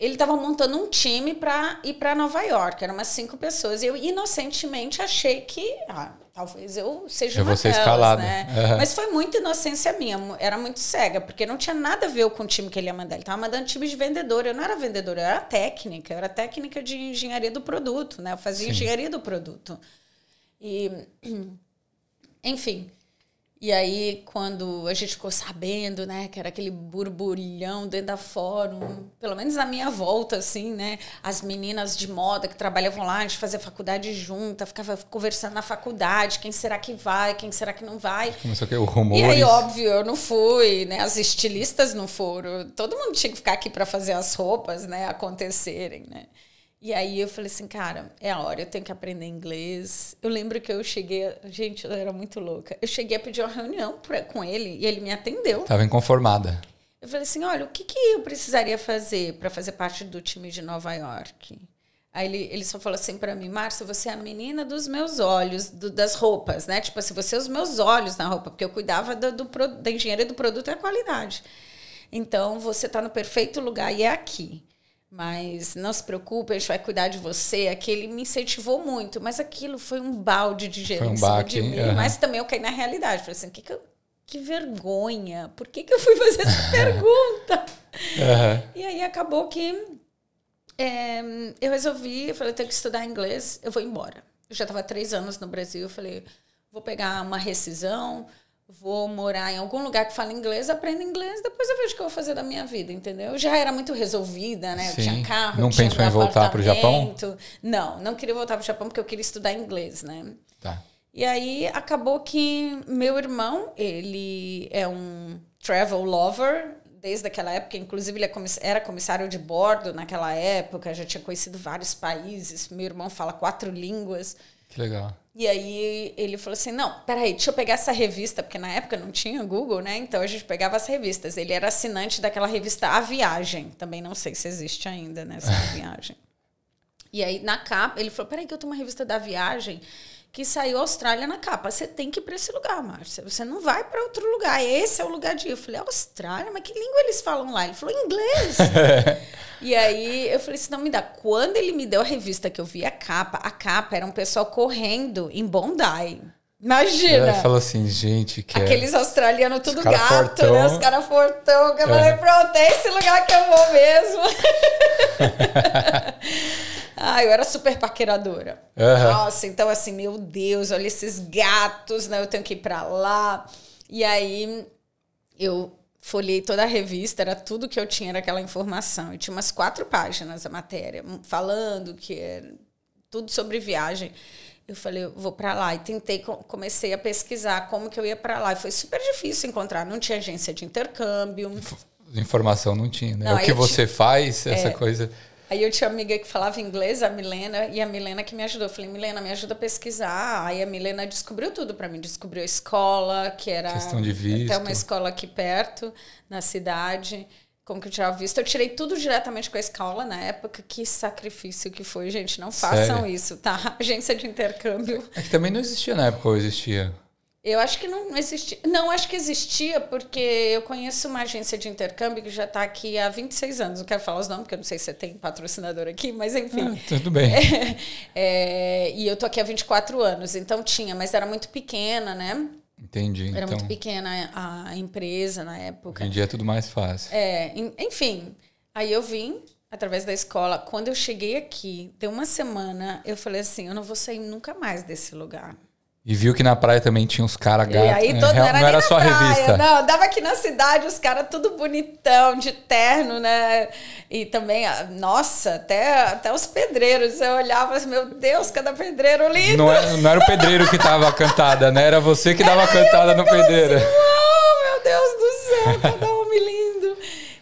Ele estava montando um time para ir para Nova York, eram umas cinco pessoas. E eu, inocentemente, achei que ah, talvez eu seja eu é uma delas, escalada. né? Uhum. Mas foi muita inocência minha, era muito cega, porque não tinha nada a ver com o time que ele ia mandar. Ele estava mandando time de vendedor, eu não era vendedora, eu era técnica, eu era técnica de engenharia do produto, né? Eu fazia Sim. engenharia do produto. E enfim, e aí, quando a gente ficou sabendo, né, que era aquele burburilhão dentro da fórum, pelo menos na minha volta, assim, né, as meninas de moda que trabalhavam lá, a gente fazia faculdade junta, ficava conversando na faculdade, quem será que vai, quem será que não vai. Começou que o rumor. E aí, óbvio, eu não fui, né, as estilistas não foram, todo mundo tinha que ficar aqui para fazer as roupas, né, acontecerem, né. E aí eu falei assim, cara, é a hora, eu tenho que aprender inglês. Eu lembro que eu cheguei, gente, eu era muito louca. Eu cheguei a pedir uma reunião pra, com ele e ele me atendeu. Tava inconformada. Eu falei assim, olha, o que, que eu precisaria fazer para fazer parte do time de Nova York? Aí ele, ele só falou assim para mim, Márcia, você é a menina dos meus olhos, do, das roupas, né? Tipo assim, você é os meus olhos na roupa, porque eu cuidava do, do, da engenharia do produto e a qualidade. Então, você está no perfeito lugar e é aqui mas não se preocupe, a gente vai cuidar de você. Aquele me incentivou muito, mas aquilo foi um balde de gelo foi um baque, de mim. Uhum. Mas também eu caí na realidade. Falei assim, que, que, que vergonha. Por que, que eu fui fazer essa pergunta? Uhum. E aí acabou que é, eu resolvi, eu falei, eu tenho que estudar inglês, eu vou embora. Eu já estava três anos no Brasil, eu falei, vou pegar uma rescisão, vou morar em algum lugar que fala inglês, aprendo inglês, depois eu vejo o que eu vou fazer da minha vida, entendeu? Eu já era muito resolvida, né? Sim. Eu tinha carro, não pensou em voltar para o Japão? Não, não queria voltar para o Japão porque eu queria estudar inglês, né? Tá. E aí acabou que meu irmão, ele é um travel lover desde aquela época, inclusive ele é era comissário de bordo naquela época, já tinha conhecido vários países, meu irmão fala quatro línguas. Que legal. E aí ele falou assim: não, peraí, deixa eu pegar essa revista, porque na época não tinha Google, né? Então a gente pegava as revistas. Ele era assinante daquela revista A Viagem. Também não sei se existe ainda, né? Essa viagem. E aí na capa, ele falou: peraí, que eu tenho uma revista da viagem que saiu Austrália na capa. Você tem que ir para esse lugar, Márcia. Você não vai para outro lugar. Esse é o lugar de ir. Eu falei, Austrália? Mas que língua eles falam lá? Ele falou, inglês. e aí eu falei, se não me dá. Quando ele me deu a revista que eu vi a capa, a capa era um pessoal correndo em Bondi. Imagina. Ela falou assim, gente, que é Aqueles é... australianos tudo gato, fortão. né? Os caras fortão. Que eu é. falei, pronto, é esse lugar que eu vou mesmo. Ah, eu era super paqueradora. Uhum. Nossa, então assim, meu Deus, olha esses gatos, né? Eu tenho que ir pra lá. E aí eu folhei toda a revista, era tudo que eu tinha, era aquela informação. E tinha umas quatro páginas a matéria, hum, falando que é tudo sobre viagem. Eu falei, eu vou para lá. E tentei, comecei a pesquisar como que eu ia para lá. E foi super difícil encontrar. Não tinha agência de intercâmbio. Informação não tinha, né? Não, o que você faz, essa é... coisa. Aí eu tinha uma amiga que falava inglês, a Milena, e a Milena que me ajudou. Eu falei, Milena, me ajuda a pesquisar. Aí a Milena descobriu tudo para mim. Descobriu a escola, que era questão de visto. até uma escola aqui perto, na cidade. Como que eu tirava visto? Eu tirei tudo diretamente com a escola na época. Que sacrifício que foi, gente. Não façam Sério? isso, tá? Agência de intercâmbio. É que também não existia na época, ou existia? Eu acho que não existia. Não, acho que existia, porque eu conheço uma agência de intercâmbio que já está aqui há 26 anos. Não quero falar os nomes, porque eu não sei se você tem patrocinador aqui, mas enfim. Ah, tudo bem. É, é, e eu estou aqui há 24 anos, então tinha, mas era muito pequena, né? Entendi. Era então, muito pequena a empresa na época. Hoje em dia é tudo mais fácil. É, enfim. Aí eu vim através da escola. Quando eu cheguei aqui, deu uma semana, eu falei assim: eu não vou sair nunca mais desse lugar. E viu que na praia também tinha uns caras gatos. E aí é, todo, não era, não era só praia, revista. Não, dava aqui na cidade os caras tudo bonitão, de terno, né? E também, ah, nossa, até, até os pedreiros. Eu olhava assim, meu Deus, cada pedreiro lindo. Não era, é, não era o pedreiro que dava a cantada, né? Era você que dava a cantada no assim, pedreiro. Assim, oh, meu Deus do céu, cada homem lindo.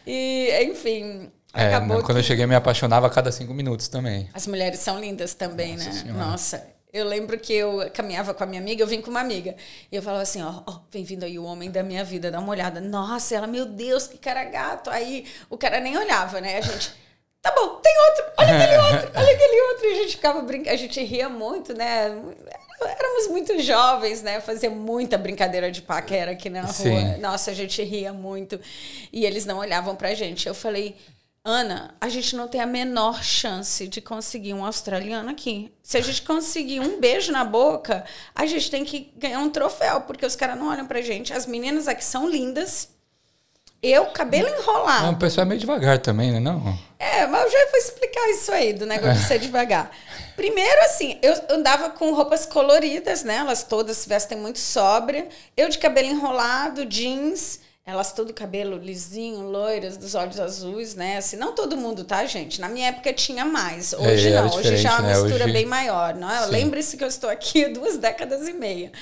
E, enfim, é, não, quando que... eu cheguei, me apaixonava a cada cinco minutos também. As mulheres são lindas também, Nossa né? Senhora. Nossa, eu lembro que eu caminhava com a minha amiga, eu vim com uma amiga. E eu falava assim, ó, oh, bem-vindo aí o homem da minha vida, dá uma olhada. Nossa, ela, meu Deus, que cara gato. Aí o cara nem olhava, né? A gente, tá bom, tem outro, olha aquele outro, olha aquele outro. E a gente ficava brincando, a gente ria muito, né? Éramos muito jovens, né? Fazia muita brincadeira de paquera aqui na rua. Sim. Nossa, a gente ria muito. E eles não olhavam pra gente. Eu falei, Ana, a gente não tem a menor chance de conseguir um australiano aqui. Se a gente conseguir um beijo na boca, a gente tem que ganhar um troféu, porque os caras não olham pra gente. As meninas aqui são lindas. Eu, cabelo enrolado. O um pessoal é meio devagar também, né? Não? É, mas eu já vou explicar isso aí, do negócio de ser devagar. Primeiro, assim, eu andava com roupas coloridas, né? Elas todas vestem muito sóbria. Eu de cabelo enrolado, jeans. Elas todo cabelo lisinho, loiras, dos olhos azuis, né? Assim, não todo mundo, tá, gente? Na minha época tinha mais. É, hoje é, não. Hoje já é uma né? mistura hoje... bem maior, não é? Lembre-se que eu estou aqui duas décadas e meia.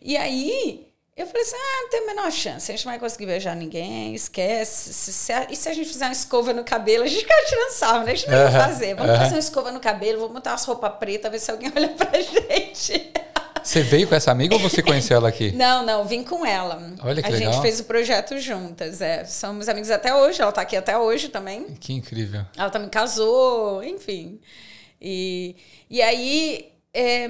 E aí, eu falei assim: ah, não tem a menor chance, a gente não vai conseguir beijar ninguém, esquece. Se, se a, e se a gente fizer uma escova no cabelo, a gente fica tirando sarro, né? A gente não vai uh -huh, fazer. Vamos uh -huh. fazer uma escova no cabelo, vou botar as roupas pretas, ver se alguém olha pra gente. Você veio com essa amiga ou você conheceu ela aqui? Não, não, vim com ela. Olha que a legal. A gente fez o projeto juntas, é. Somos amigos até hoje, ela está aqui até hoje também. Que incrível. Ela também casou, enfim. E, e aí. É,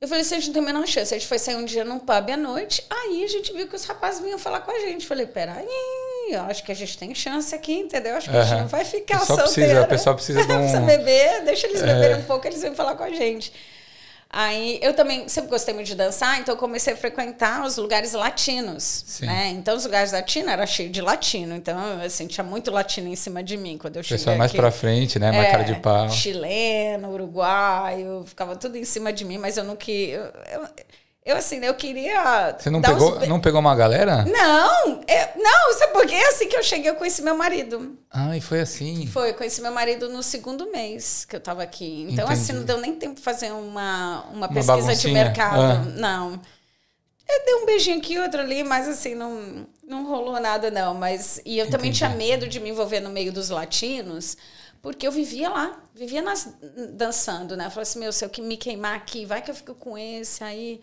eu falei assim, a gente não tem a menor chance. A gente foi sair um dia num pub à noite, aí a gente viu que os rapazes vinham falar com a gente. Falei, peraí, acho que a gente tem chance aqui, entendeu? Acho que uhum. a gente não vai ficar solteira. Precisa, o pessoal precisa de um... precisa beber, deixa eles é... beberem um pouco, eles vêm falar com a gente. Aí eu também sempre gostei muito de dançar, então eu comecei a frequentar os lugares latinos. Sim. Né? Então os lugares latinos era cheio de latino, então eu sentia muito latino em cima de mim quando eu cheguei. Pessoal mais para frente, né, Mais é, cara de pau. Chileno, uruguaio, ficava tudo em cima de mim, mas eu não queria. eu, eu, eu, assim, né, eu queria. Você não pegou, uns... não pegou uma galera? Não, eu, não, isso é porque assim que eu cheguei, eu conheci meu marido. Ah, e foi assim? Foi, eu conheci meu marido no segundo mês que eu tava aqui. Então, assim, Entendi. assim, não deu nem tempo de fazer uma, uma, pesquisa de mercado. Ah. Não. Eu dei um beijinho aqui, outro ali, mas assim, não, não rolou nada, não. Mas, e eu Entendi. também tinha medo de me envolver no meio dos latinos, porque eu vivia lá, vivia nas, dançando, né? Eu falava assim, meu, se eu me queimar aqui, vai que eu fico com esse aí.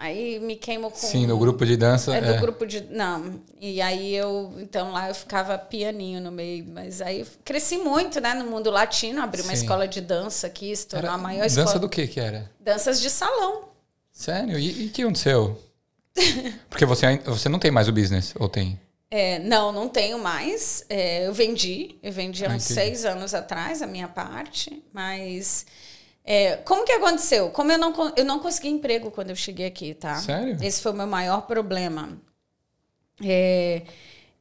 Aí me queimo com. Sim, no grupo de dança. É, do é. grupo de. Não. E aí eu. Então lá eu ficava pianinho no meio. Mas aí cresci muito, né? No mundo latino, abri Sim. uma escola de dança aqui, se tornou a maior dança escola. Dança do que que era? Danças de salão. Sério? E o que aconteceu? Porque você, você não tem mais o business, ou tem? É, não, não tenho mais. É, eu vendi. Eu vendi há ah, uns entendi. seis anos atrás a minha parte, mas. É, como que aconteceu? Como eu não, eu não consegui emprego quando eu cheguei aqui, tá? Sério? Esse foi o meu maior problema. É,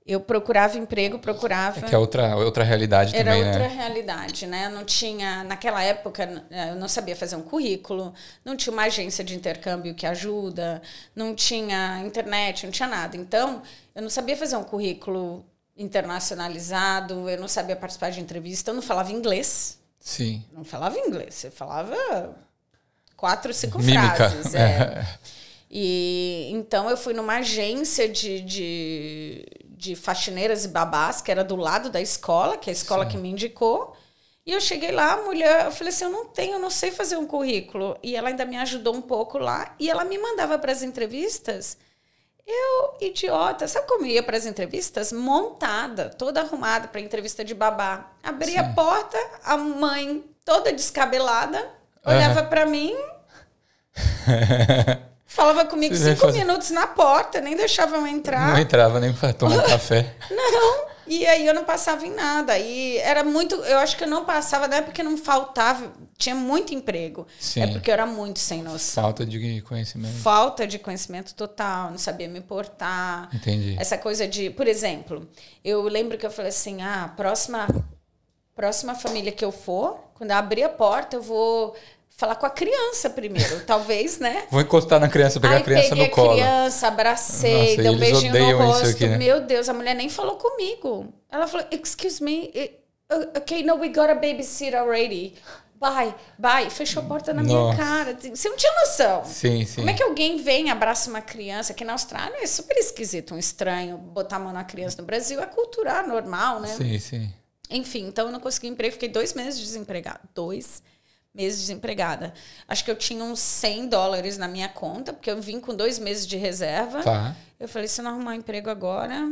eu procurava emprego, procurava. É que é outra, outra realidade Era também, né? outra né? realidade, né? Não tinha. Naquela época, é, eu não sabia fazer um currículo, não tinha uma agência de intercâmbio que ajuda, não tinha internet, não tinha nada. Então, eu não sabia fazer um currículo internacionalizado, eu não sabia participar de entrevista, eu não falava inglês. Sim. Não falava inglês, você falava quatro, cinco Mímica. frases. É. E então eu fui numa agência de, de, de, faxineiras e babás, que era do lado da escola, que é a escola Sim. que me indicou. E eu cheguei lá, a mulher, eu falei assim, eu não tenho, eu não sei fazer um currículo. E ela ainda me ajudou um pouco lá. E ela me mandava para as entrevistas eu, idiota, sabe como eu ia para as entrevistas? Montada, toda arrumada para entrevista de babá. Abria a porta, a mãe toda descabelada, olhava uhum. para mim, falava comigo Você cinco fazer... minutos na porta, nem deixava eu entrar. Não entrava nem para tomar café. Não, e aí eu não passava em nada. E era muito. Eu acho que eu não passava, não é porque não faltava, tinha muito emprego. É Sim. É porque eu era muito sem noção. Falta de conhecimento. Falta de conhecimento total, não sabia me importar. Entendi. Essa coisa de. Por exemplo, eu lembro que eu falei assim: ah, próxima, próxima família que eu for, quando eu abrir a porta, eu vou falar com a criança primeiro, talvez, né? Vou encostar na criança, pegar Aí a criança no colo. Peguei a criança, abracei, Nossa, dei um beijinho no rosto. Aqui, né? Meu Deus, a mulher nem falou comigo. Ela falou, excuse me, eh, eh, okay, no, we got a babysitter already. Bye, bye. Fechou a porta na Nossa. minha cara. Você não tinha noção. Sim, sim. Como é que alguém vem abraça uma criança? Aqui na Austrália é super esquisito, um estranho botar a mão na criança. No Brasil é cultural, normal, né? Sim, sim. Enfim, então eu não consegui emprego. Fiquei dois meses desempregada. Dois meses meses desempregada. Acho que eu tinha uns 100 dólares na minha conta, porque eu vim com dois meses de reserva. Tá. Eu falei, se eu não arrumar um emprego agora,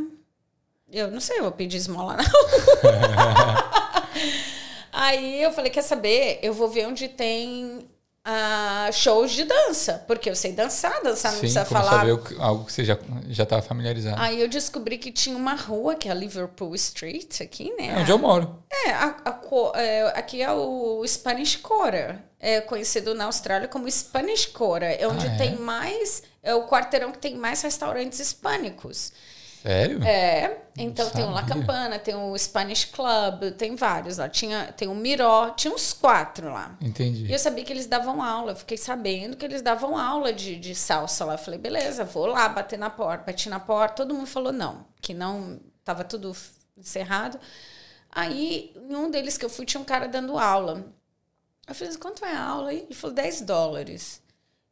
eu não sei, eu vou pedir esmola não. Aí eu falei, quer saber? Eu vou ver onde tem uh, shows de dança, porque eu sei dançar, dançar não precisa falar. A ver algo que você já estava familiarizado. Aí eu descobri que tinha uma rua, que é a Liverpool Street, aqui, né? É onde eu moro. É, a, a, é, aqui é o Spanish Quarter, é conhecido na Austrália como Spanish Quarter, é onde ah, é? tem mais, é o quarteirão que tem mais restaurantes hispânicos. Sério? É. Então tem o La Campana, tem o Spanish Club, tem vários lá. Tinha, tem o Miró, tinha uns quatro lá. Entendi. E eu sabia que eles davam aula, eu fiquei sabendo que eles davam aula de, de salsa lá. Eu falei, beleza, vou lá bater na porta. Bati na porta, todo mundo falou não, que não, tava tudo encerrado. Aí, em um deles que eu fui, tinha um cara dando aula. Eu falei, quanto é a aula? Ele falou, 10 dólares.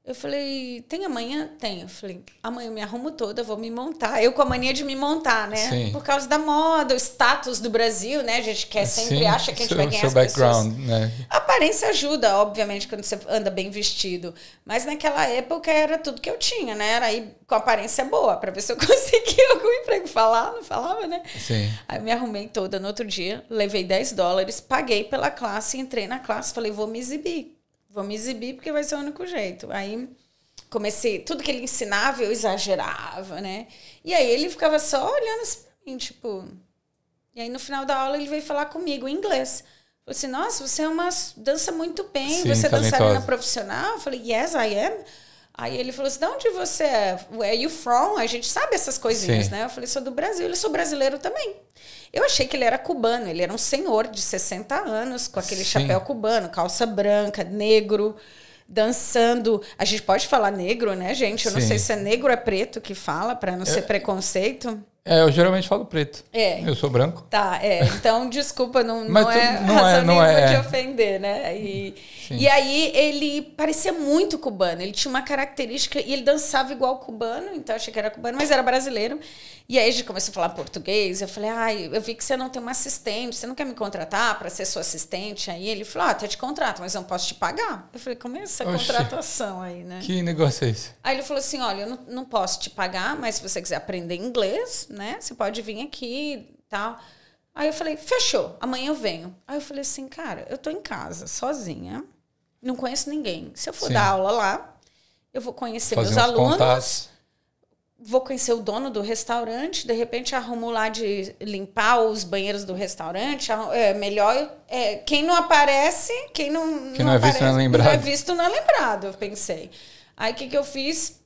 Eu falei, tem amanhã? Tem. Eu falei, amanhã eu me arrumo toda, vou me montar. Eu com a mania de me montar, né? Sim. Por causa da moda, o status do Brasil, né? A gente quer sempre, Sim, acha que a gente seu, vai ganhar seu as background, pessoas. Né? A aparência ajuda, obviamente, quando você anda bem vestido. Mas naquela época era tudo que eu tinha, né? Era ir com aparência boa, para ver se eu conseguia algum emprego. Falar, não falava, né? Sim. Aí eu me arrumei toda no outro dia, levei 10 dólares, paguei pela classe, entrei na classe, falei, vou me exibir vou me exibir porque vai ser o único jeito. Aí comecei, tudo que ele ensinava eu exagerava, né? E aí ele ficava só olhando assim tipo. E aí no final da aula ele veio falar comigo em inglês. Falei assim, nossa, você é uma dança muito bem, Sim, você é dançarina profissional? Eu falei, yes, I am. Aí ele falou assim: de onde você é? Where are you from? A gente sabe essas coisinhas, Sim. né? Eu falei: sou do Brasil. Ele é sou brasileiro também. Eu achei que ele era cubano. Ele era um senhor de 60 anos, com aquele Sim. chapéu cubano, calça branca, negro, dançando. A gente pode falar negro, né, gente? Eu Sim. não sei se é negro ou é preto que fala, para não eu... ser preconceito. É, eu geralmente falo preto. É. Eu sou branco. Tá, é. Então, desculpa, não, é não é não razão é, não é. de ofender, né? E, e aí ele parecia muito cubano. Ele tinha uma característica e ele dançava igual cubano, então achei que era cubano, mas era brasileiro. E aí a gente começou a falar português. Eu falei, ai, eu vi que você não tem uma assistente, você não quer me contratar para ser sua assistente? Aí ele falou, ah, até te contrato, mas eu não posso te pagar. Eu falei, como é essa contratação aí, né? Que negócio é esse? Aí ele falou assim: olha, eu não, não posso te pagar, mas se você quiser aprender inglês né? Você pode vir aqui e tal. Aí eu falei, fechou, amanhã eu venho. Aí eu falei assim, cara, eu tô em casa, sozinha, não conheço ninguém. Se eu for Sim. dar aula lá, eu vou conhecer Fazer meus alunos. Contatos. Vou conhecer o dono do restaurante, de repente arrumo lá de limpar os banheiros do restaurante. É, melhor. É, quem não aparece, quem não. Quem não, não é aparece, visto não é lembrado. Não é visto não é lembrado, eu pensei. Aí o que, que eu fiz?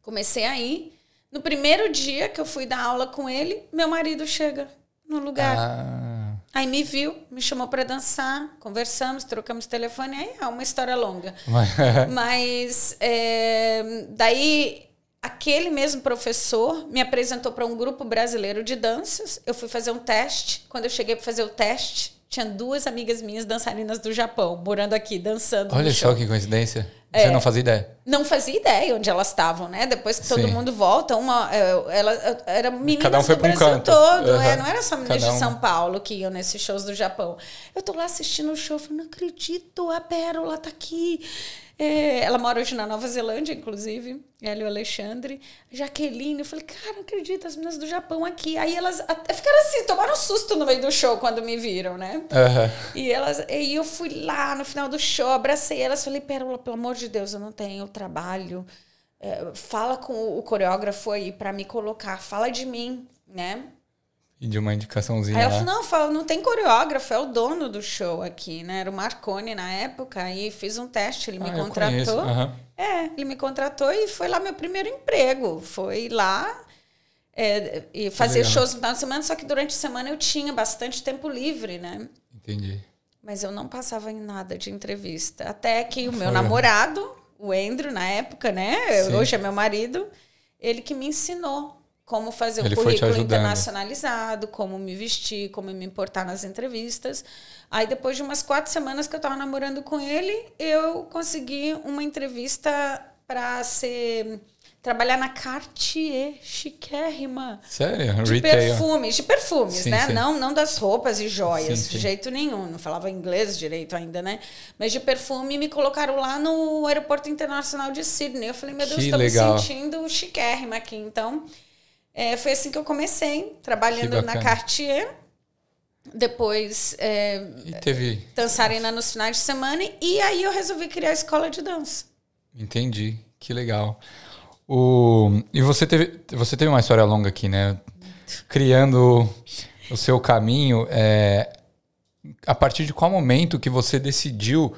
Comecei aí. No primeiro dia que eu fui dar aula com ele, meu marido chega no lugar. Ah. Aí me viu, me chamou para dançar, conversamos, trocamos telefone, aí é uma história longa. Mas é, daí aquele mesmo professor me apresentou para um grupo brasileiro de danças. Eu fui fazer um teste. Quando eu cheguei para fazer o teste, tinha duas amigas minhas dançarinas do Japão, morando aqui, dançando. Olha só que coincidência. Você é, não fazia ideia? Não fazia ideia onde elas estavam, né? Depois que todo Sim. mundo volta, uma, é, ela era meninas Cada um foi do Brasil um canto. todo, uhum. é, não era só meninas um. de São Paulo que iam nesses shows do Japão. Eu tô lá assistindo o show, falei, não acredito, a Pérola tá aqui. É, ela mora hoje na Nova Zelândia, inclusive, ela e o Alexandre. Jaqueline, eu falei, cara, não acredito, as meninas do Japão aqui. Aí elas até ficaram assim, tomaram susto no meio do show quando me viram, né? Uhum. E elas, e eu fui lá no final do show, abracei elas, falei, Pérola, pelo amor de de Deus, eu não tenho trabalho. É, fala com o coreógrafo aí para me colocar, fala de mim, né? E de uma indicaçãozinha. Aí ela falou: não, fala, não tem coreógrafo, é o dono do show aqui, né? Era o Marconi na época, e fiz um teste, ele me ah, contratou. Uhum. É, ele me contratou e foi lá meu primeiro emprego. Foi lá é, e fazer shows no final de semana, só que durante a semana eu tinha bastante tempo livre, né? Entendi. Mas eu não passava em nada de entrevista. Até que o meu Foi. namorado, o Andrew, na época, né? Sim. Hoje é meu marido, ele que me ensinou como fazer ele o currículo internacionalizado, como me vestir, como me importar nas entrevistas. Aí depois de umas quatro semanas que eu estava namorando com ele, eu consegui uma entrevista para ser trabalhar na Cartier, chiquérrima. Sério? De Retail. perfumes, de perfumes, sim, né? Sim. Não, não das roupas e joias, sim, de jeito nenhum. Não falava inglês direito ainda, né? Mas de perfume me colocaram lá no Aeroporto Internacional de Sydney. Eu falei, meu Deus, estou me sentindo chiquérrima aqui. Então, é, foi assim que eu comecei, trabalhando na Cartier. Depois, é, e teve... dançarina nos finais de semana. E aí eu resolvi criar a escola de dança. Entendi, que legal. O, e você teve, você teve uma história longa aqui, né? Criando o seu caminho. É, a partir de qual momento que você decidiu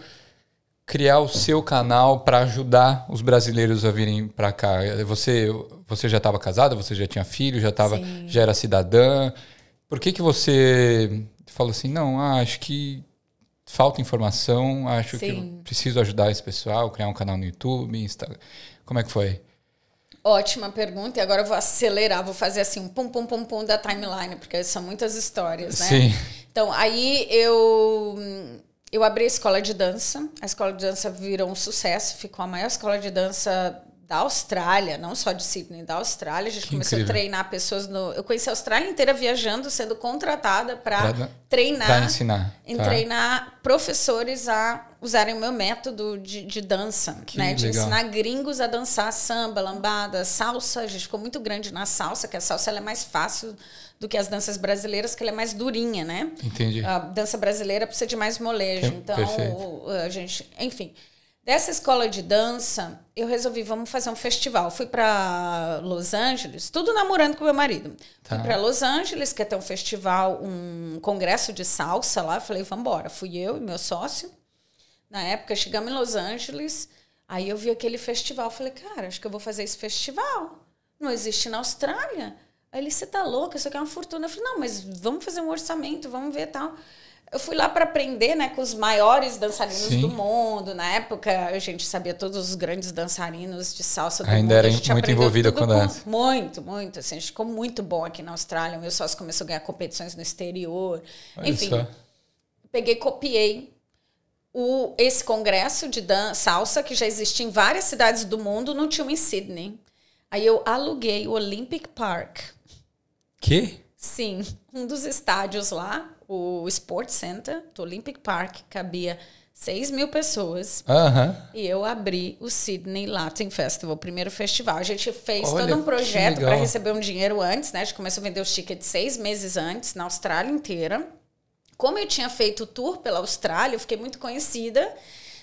criar o seu canal para ajudar os brasileiros a virem para cá? Você, você já estava casada? Você já tinha filho? Já tava, já era cidadã? Por que que você falou assim? Não, ah, acho que falta informação. Acho Sim. que preciso ajudar esse pessoal, criar um canal no YouTube, Instagram. Como é que foi? Ótima pergunta, e agora eu vou acelerar, vou fazer assim um pum pum pum pum da timeline, porque são muitas histórias, né? Sim. Então, aí eu eu abri a escola de dança. A escola de dança virou um sucesso, ficou a maior escola de dança da Austrália, não só de Sydney, da Austrália. A gente que começou incrível. a treinar pessoas no. Eu conheci a Austrália inteira viajando, sendo contratada para treinar. Pra ensinar. Em tá. treinar professores a usarem o meu método de, de dança, que né? De legal. ensinar gringos a dançar samba, lambada, salsa. A gente ficou muito grande na salsa, que a salsa é mais fácil do que as danças brasileiras, que ela é mais durinha, né? Entendi. A dança brasileira precisa de mais molejo. Que então, perfeito. a gente, enfim. Dessa escola de dança, eu resolvi, vamos fazer um festival. Fui para Los Angeles, tudo namorando com meu marido. Tá. Fui para Los Angeles, que é ter um festival, um congresso de salsa lá. Falei, vamos embora. Fui eu e meu sócio. Na época, chegamos em Los Angeles. Aí eu vi aquele festival. Falei, cara, acho que eu vou fazer esse festival. Não existe na Austrália. Aí ele, você tá louca, isso aqui é uma fortuna. Eu falei, não, mas vamos fazer um orçamento, vamos ver tal. Eu fui lá para aprender, né, com os maiores dançarinos Sim. do mundo. Na época, a gente sabia todos os grandes dançarinos de salsa do mundo. Ainda era muito envolvida com dança. Muito, muito. Assim, a gente ficou muito bom aqui na Austrália. Meu sócio começou a ganhar competições no exterior. Olha Enfim, só. peguei, copiei o, esse congresso de dan salsa que já existia em várias cidades do mundo, não tinha um em Sydney. Aí eu aluguei o Olympic Park. Que? Sim, um dos estádios lá o Sports Center do Olympic Park, cabia 6 mil pessoas. E eu abri o Sydney Latin Festival, o primeiro festival. A gente fez Olha, todo um projeto para receber um dinheiro antes, né? A gente começou a vender os tickets seis meses antes, na Austrália inteira. Como eu tinha feito o tour pela Austrália, eu fiquei muito conhecida.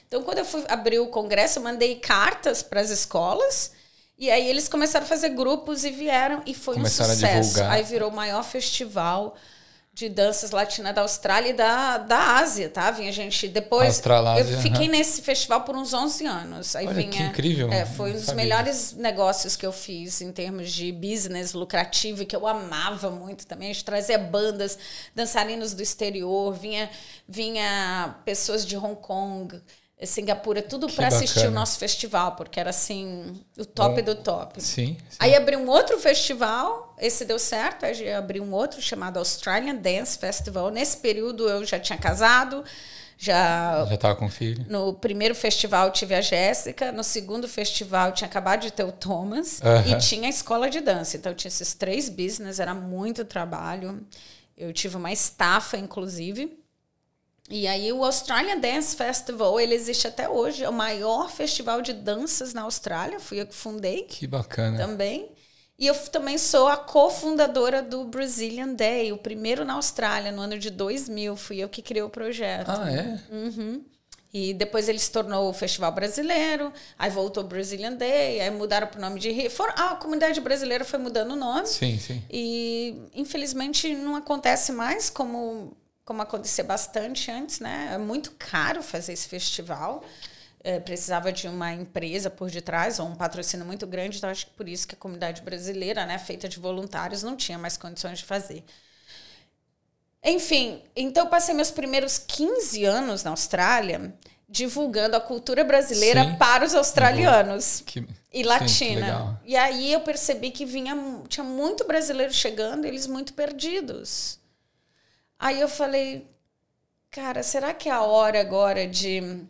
Então, quando eu fui abrir o congresso, eu mandei cartas para as escolas. E aí eles começaram a fazer grupos e vieram. E foi começaram um sucesso. Aí virou o maior festival de danças latinas da Austrália e da, da Ásia, tá? Vinha gente depois. Ásia. eu fiquei uhum. nesse festival por uns 11 anos. Aí Olha, vinha, que incrível. É, foi um dos melhores negócios que eu fiz em termos de business lucrativo, que eu amava muito também. A gente trazia bandas, dançarinos do exterior, vinha, vinha pessoas de Hong Kong, é Singapura, tudo para assistir o nosso festival, porque era assim, o top Bom, do top. Sim, sim. Aí abri um outro festival, esse deu certo, aí abri um outro chamado Australian Dance Festival. Nesse período eu já tinha casado, já já estava com filho. No primeiro festival tive a Jéssica, no segundo festival tinha acabado de ter o Thomas uh -huh. e tinha a escola de dança. Então tinha esses três business, era muito trabalho. Eu tive uma estafa inclusive. E aí o Australia Dance Festival, ele existe até hoje, é o maior festival de danças na Austrália, fui eu que fundei. Que bacana. Também. E eu também sou a cofundadora do Brazilian Day, o primeiro na Austrália, no ano de 2000, fui eu que criei o projeto. Ah, é? Uhum. E depois ele se tornou o Festival Brasileiro, aí voltou o Brazilian Day, aí mudaram para o nome de Rio. ah, a comunidade brasileira foi mudando o nome. Sim, sim. E infelizmente não acontece mais como como acontecia bastante antes, né? É muito caro fazer esse festival. É, precisava de uma empresa por detrás ou um patrocínio muito grande, então acho que por isso que a comunidade brasileira, né, feita de voluntários, não tinha mais condições de fazer. Enfim, então passei meus primeiros 15 anos na Austrália divulgando a cultura brasileira sim. para os australianos uhum. que, e latina. Sim, e aí eu percebi que vinha tinha muito brasileiro chegando, eles muito perdidos. Aí eu falei, cara, será que é a hora agora de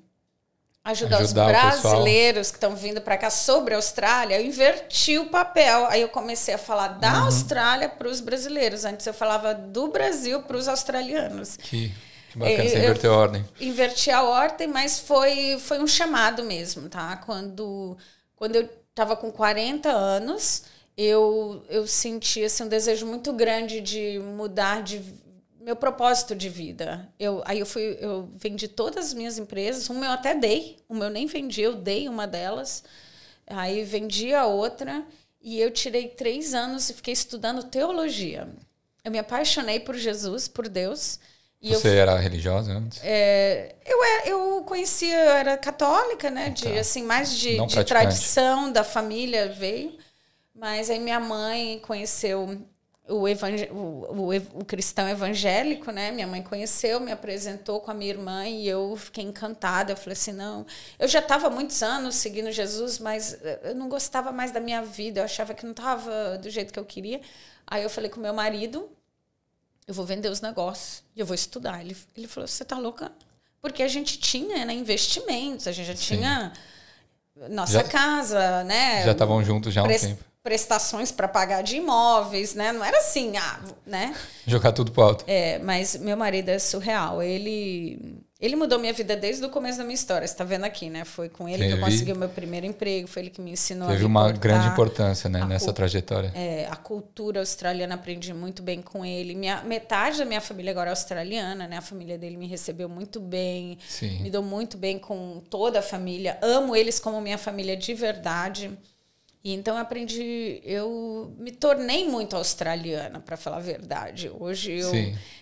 ajudar, ajudar os brasileiros que estão vindo para cá sobre a Austrália? Eu inverti o papel. Aí eu comecei a falar da uhum. Austrália para os brasileiros. Antes eu falava do Brasil para os australianos. Que, que bacana, você inverteu a ordem. Inverti a ordem, mas foi, foi um chamado mesmo, tá? Quando, quando eu estava com 40 anos eu, eu senti assim, um desejo muito grande de mudar de, meu propósito de vida. Eu, aí eu fui, eu vendi todas as minhas empresas, uma eu até dei, uma eu nem vendi, eu dei uma delas. Aí vendi a outra e eu tirei três anos e fiquei estudando teologia. Eu me apaixonei por Jesus, por Deus. Você eu, era religiosa antes? É, eu, é, eu conhecia, eu era católica, né? Então, de, assim, mais de, de tradição da família veio. Mas aí minha mãe conheceu o, evang... o, o, o cristão evangélico, né? Minha mãe conheceu, me apresentou com a minha irmã e eu fiquei encantada. Eu falei assim, não, eu já estava muitos anos seguindo Jesus, mas eh, eu não gostava mais da minha vida, eu achava que não estava do jeito que eu queria. Aí eu falei com meu marido, eu vou vender os negócios e eu vou estudar. Ele, ele falou, você tá louca? Porque a gente tinha né, investimentos, a gente já Sim. tinha nossa já, casa, né? Já estavam juntos já há um tempo prestações para pagar de imóveis, né? Não era assim, ah, né? Jogar tudo pro alto. É, mas meu marido é surreal. Ele ele mudou minha vida desde o começo da minha história. Você tá vendo aqui, né? Foi com ele teve, que eu consegui o meu primeiro emprego, foi ele que me ensinou teve a uma grande importância, né, nessa trajetória. É, a cultura australiana aprendi muito bem com ele. Minha metade da minha família agora é australiana, né? A família dele me recebeu muito bem. Sim. Me dou muito bem com toda a família. Amo eles como minha família de verdade. E então eu aprendi, eu me tornei muito australiana, para falar a verdade. Hoje eu,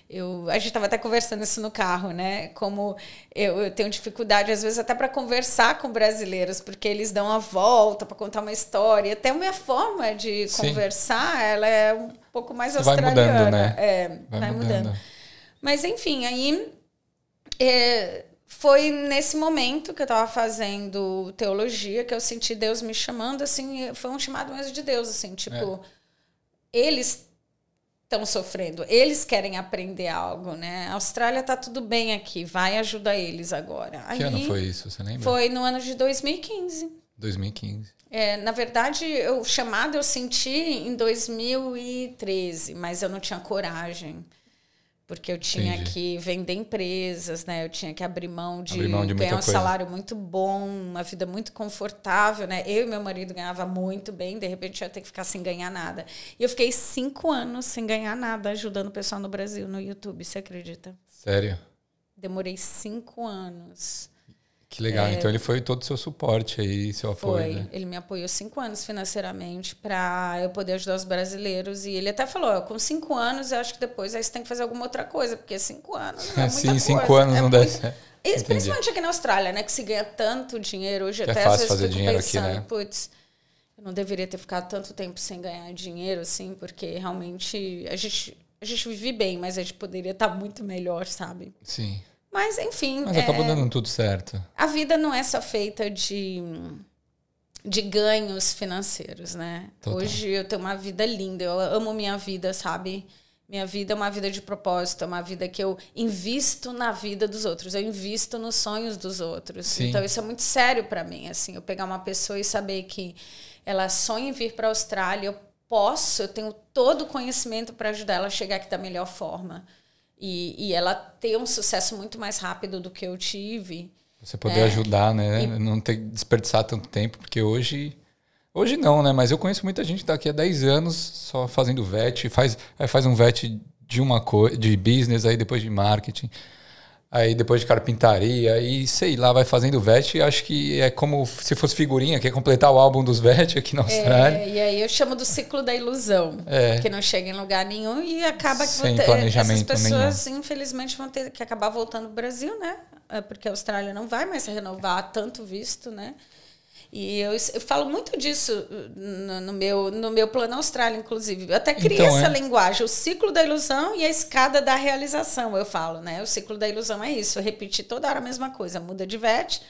eu a gente estava até conversando isso no carro, né? Como eu, eu tenho dificuldade às vezes até para conversar com brasileiros, porque eles dão a volta para contar uma história. Até a minha forma de Sim. conversar, ela é um pouco mais australiana. Vai mudando, né? É, vai, vai mudando. mudando. Mas enfim, aí é, foi nesse momento que eu estava fazendo teologia que eu senti Deus me chamando, assim, foi um chamado mesmo de Deus, assim, tipo, é. eles estão sofrendo, eles querem aprender algo, né? A Austrália tá tudo bem aqui, vai ajudar eles agora. Que Aí, ano foi isso, você lembra? Foi no ano de 2015. 2015. É, na verdade, o chamado eu senti em 2013, mas eu não tinha coragem porque eu tinha Entendi. que vender empresas, né? Eu tinha que abrir mão de, abrir mão de ganhar um coisa. salário muito bom, uma vida muito confortável, né? Eu e meu marido ganhava muito bem, de repente eu ia ter que ficar sem ganhar nada. E eu fiquei cinco anos sem ganhar nada ajudando o pessoal no Brasil no YouTube, você acredita? Sério? Demorei cinco anos. Que legal. É, então ele foi todo o seu suporte aí, seu apoio. Foi. Né? Ele me apoiou cinco anos financeiramente para eu poder ajudar os brasileiros. E ele até falou: com cinco anos, eu acho que depois aí você tem que fazer alguma outra coisa, porque cinco anos. É muita Sim, cinco coisa, anos é não muito... dá certo. Principalmente aqui na Austrália, né? Que se ganha tanto dinheiro hoje. Que é até é fácil às vezes fazer dinheiro pensando, aqui, né? Putz, eu não deveria ter ficado tanto tempo sem ganhar dinheiro, assim, porque realmente a gente, a gente vive bem, mas a gente poderia estar muito melhor, sabe? Sim. Mas, enfim. Mas acabou é, dando tudo certo. A vida não é só feita de, de ganhos financeiros, né? Total. Hoje eu tenho uma vida linda, eu amo minha vida, sabe? Minha vida é uma vida de propósito, é uma vida que eu invisto na vida dos outros, eu invisto nos sonhos dos outros. Sim. Então isso é muito sério para mim, assim, eu pegar uma pessoa e saber que ela sonha em vir para a Austrália, eu posso, eu tenho todo o conhecimento para ajudar ela a chegar aqui da melhor forma. E, e ela ter um sucesso muito mais rápido do que eu tive. Você poder é, ajudar, né? E... Não ter desperdiçar tanto tempo, porque hoje. Hoje não, né? Mas eu conheço muita gente daqui a 10 anos só fazendo VET, faz, é, faz um VET de uma coisa, de business, aí depois de marketing. Aí depois de carpintaria, e sei lá, vai fazendo VET. Acho que é como se fosse figurinha, que é completar o álbum dos VET aqui na é, Austrália. É, e aí eu chamo do ciclo da ilusão, é. que não chega em lugar nenhum e acaba que Sem ter, planejamento essas pessoas, nenhum. infelizmente, vão ter que acabar voltando ao Brasil, né? É porque a Austrália não vai mais renovar tanto visto, né? E eu, eu falo muito disso uh, no, no, meu, no meu plano Austrália, inclusive. Eu até criei então, essa é. linguagem, o ciclo da ilusão e a escada da realização, eu falo, né? O ciclo da ilusão é isso, repetir toda hora a mesma coisa, muda de vete,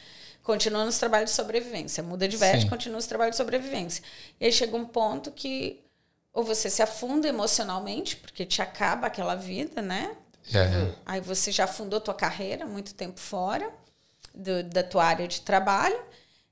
continua nos trabalhos de sobrevivência, muda de vete, Sim. continua nos trabalhos de sobrevivência. E aí chega um ponto que ou você se afunda emocionalmente, porque te acaba aquela vida, né? É. Aí você já afundou tua carreira muito tempo fora do, da tua área de trabalho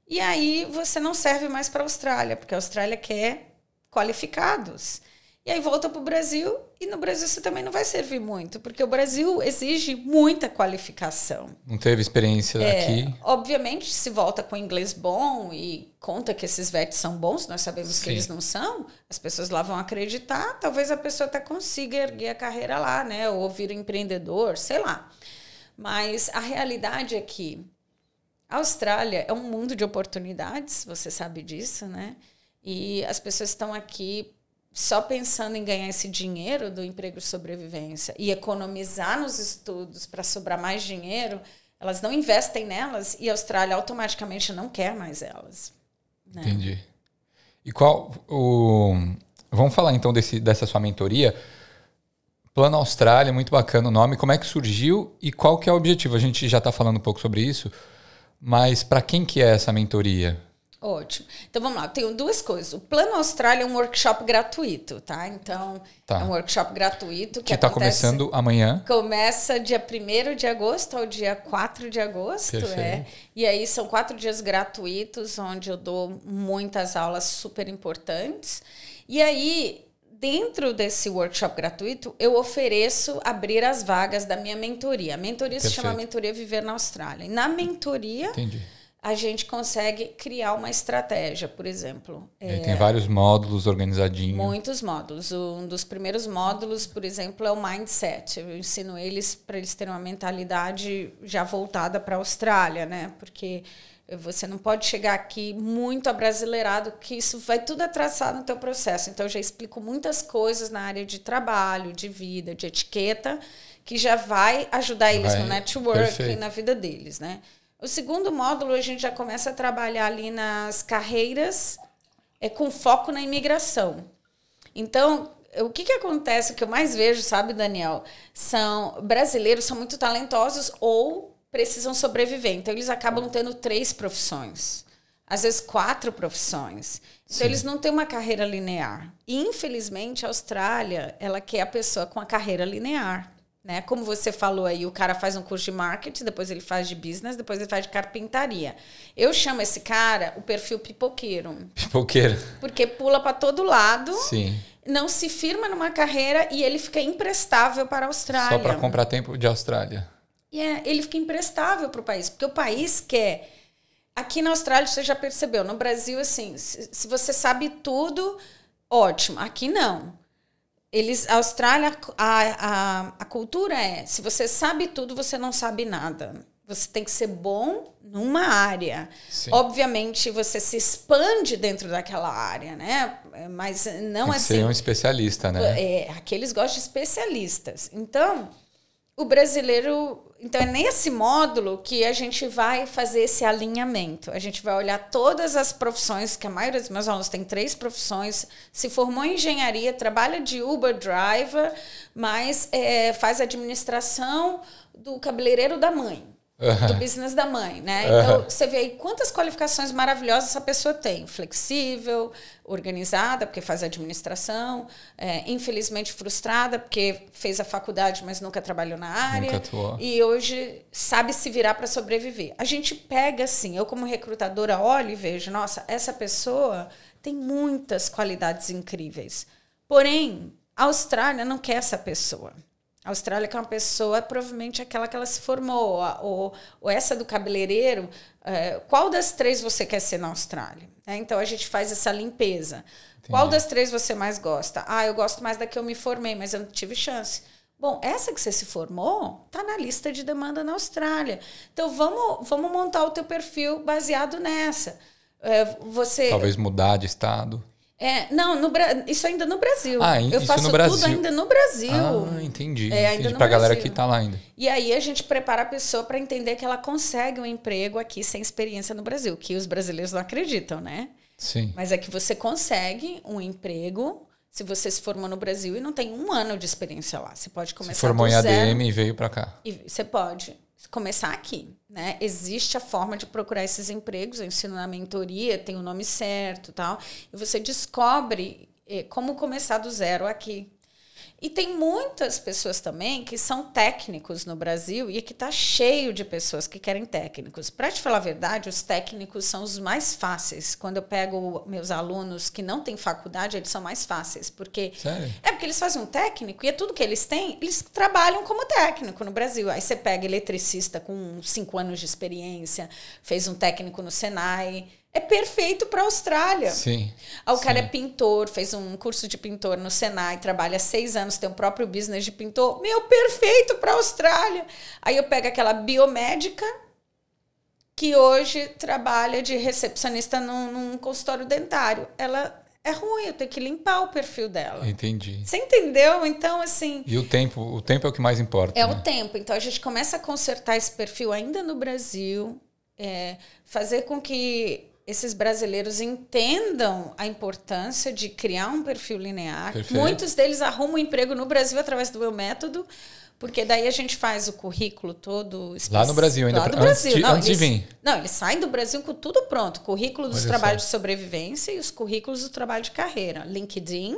e aí você não serve mais para a Austrália, porque a Austrália quer qualificados. E aí volta para o Brasil e no Brasil você também não vai servir muito, porque o Brasil exige muita qualificação. Não teve experiência daqui. É, obviamente, se volta com inglês bom e conta que esses VETs são bons, nós sabemos Sim. que eles não são, as pessoas lá vão acreditar, talvez a pessoa até consiga erguer a carreira lá, né? Ou vir empreendedor, sei lá. Mas a realidade é que a Austrália é um mundo de oportunidades, você sabe disso, né? E as pessoas estão aqui só pensando em ganhar esse dinheiro do emprego de sobrevivência e economizar nos estudos para sobrar mais dinheiro, elas não investem nelas e a Austrália automaticamente não quer mais elas. Né? Entendi. E qual o Vamos falar então desse, dessa sua mentoria. Plano Austrália, muito bacana o nome. Como é que surgiu e qual que é o objetivo? A gente já está falando um pouco sobre isso, mas para quem que é essa mentoria? Ótimo. Então vamos lá, tenho duas coisas. O Plano Austrália é um workshop gratuito, tá? Então, tá. é um workshop gratuito que está começando amanhã. Começa dia 1 de agosto ao dia 4 de agosto, é. Perfeito. é. E aí são quatro dias gratuitos, onde eu dou muitas aulas super importantes. E aí, dentro desse workshop gratuito, eu ofereço abrir as vagas da minha mentoria. A mentoria Perfeito. se chama Mentoria Viver na Austrália. E na mentoria, Entendi. a gente consegue criar uma estratégia, por exemplo. É, tem vários módulos organizadinhos. Muitos módulos. Um dos primeiros módulos, por exemplo, é o Mindset. Eu ensino eles para eles terem uma mentalidade já voltada para a Austrália, né? Porque você não pode chegar aqui muito abrasileirado, que isso vai tudo atrasar no teu processo. Então, eu já explico muitas coisas na área de trabalho, de vida, de etiqueta, que já vai ajudar eles vai. no networking, na vida deles, né? O segundo módulo, a gente já começa a trabalhar ali nas carreiras, é com foco na imigração. Então, o que, que acontece, o que eu mais vejo, sabe, Daniel, são brasileiros são muito talentosos ou precisam sobreviver. Então, eles acabam tendo três profissões, às vezes quatro profissões. Então, Sim. eles não têm uma carreira linear. E, infelizmente, a Austrália, ela quer a pessoa com a carreira linear. Né? Como você falou aí, o cara faz um curso de marketing, depois ele faz de business, depois ele faz de carpintaria. Eu chamo esse cara o perfil pipoqueiro. Pipoqueiro. Porque pula para todo lado. Sim não se firma numa carreira e ele fica imprestável para a Austrália. Só para comprar tempo de Austrália. E é, ele fica imprestável para o país, porque o país quer. Aqui na Austrália, você já percebeu, no Brasil, assim, se, se você sabe tudo, ótimo. Aqui não. Eles, a Austrália, a, a, a cultura é: se você sabe tudo, você não sabe nada. Você tem que ser bom numa área. Sim. Obviamente, você se expande dentro daquela área, né? Mas não tem que assim. Ser um especialista, né? É, aqueles gostam de especialistas. Então, o brasileiro então é nesse módulo que a gente vai fazer esse alinhamento. A gente vai olhar todas as profissões, que a maioria dos meus alunos tem três profissões, se formou em engenharia, trabalha de Uber driver, mas é, faz administração do cabeleireiro da mãe do business da mãe, né? Então, você vê aí quantas qualificações maravilhosas essa pessoa tem. Flexível, organizada, porque faz administração, é, infelizmente frustrada, porque fez a faculdade, mas nunca trabalhou na área. Nunca atuou. E hoje sabe se virar para sobreviver. A gente pega, assim, eu como recrutadora olho e vejo, nossa, essa pessoa tem muitas qualidades incríveis. Porém, a Austrália não quer essa pessoa. A Austrália que é uma pessoa, provavelmente aquela que ela se formou, ou, ou essa do cabeleireiro. É, qual das três você quer ser na Austrália? É, então a gente faz essa limpeza. Entendi. Qual das três você mais gosta? Ah, eu gosto mais da que eu me formei, mas eu não tive chance. Bom, essa que você se formou está na lista de demanda na Austrália. Então vamos, vamos montar o teu perfil baseado nessa. É, você talvez mudar de estado. É, não, no, isso ainda no Brasil. Ah, eu faço tudo ainda no Brasil. Ah, entendi. É, entendi. Pra Brasil. galera que tá lá ainda. E aí a gente prepara a pessoa para entender que ela consegue um emprego aqui sem experiência no Brasil, que os brasileiros não acreditam, né? Sim. Mas é que você consegue um emprego se você se formou no Brasil e não tem um ano de experiência lá. Você pode começar se formou em ADM e veio para cá. E você pode começar aqui, né? Existe a forma de procurar esses empregos, eu ensino na mentoria, tem o nome certo, tal, e você descobre eh, como começar do zero aqui, e tem muitas pessoas também que são técnicos no Brasil e que está cheio de pessoas que querem técnicos. Para te falar a verdade, os técnicos são os mais fáceis. Quando eu pego meus alunos que não têm faculdade, eles são mais fáceis. Porque Sério? é porque eles fazem um técnico e é tudo que eles têm, eles trabalham como técnico no Brasil. Aí você pega eletricista com cinco anos de experiência, fez um técnico no Senai é perfeito para a Austrália. Sim. Ah, o sim. cara é pintor, fez um curso de pintor no Senai, trabalha seis anos, tem o um próprio business de pintor. Meu, perfeito para a Austrália. Aí eu pego aquela biomédica que hoje trabalha de recepcionista num, num consultório dentário. Ela é ruim, eu tenho que limpar o perfil dela. Entendi. Você entendeu? Então, assim. E o tempo, o tempo é o que mais importa. É né? o tempo. Então a gente começa a consertar esse perfil ainda no Brasil, é, fazer com que esses brasileiros entendam a importância de criar um perfil linear. Perfeito. Muitos deles arrumam emprego no Brasil através do meu método, porque daí a gente faz o currículo todo. Lá no Brasil, ainda. Lá do Brasil. Antes, não, antes eles, de vir. Não, eles saem do Brasil com tudo pronto: currículo dos trabalhos de sobrevivência e os currículos do trabalho de carreira. LinkedIn,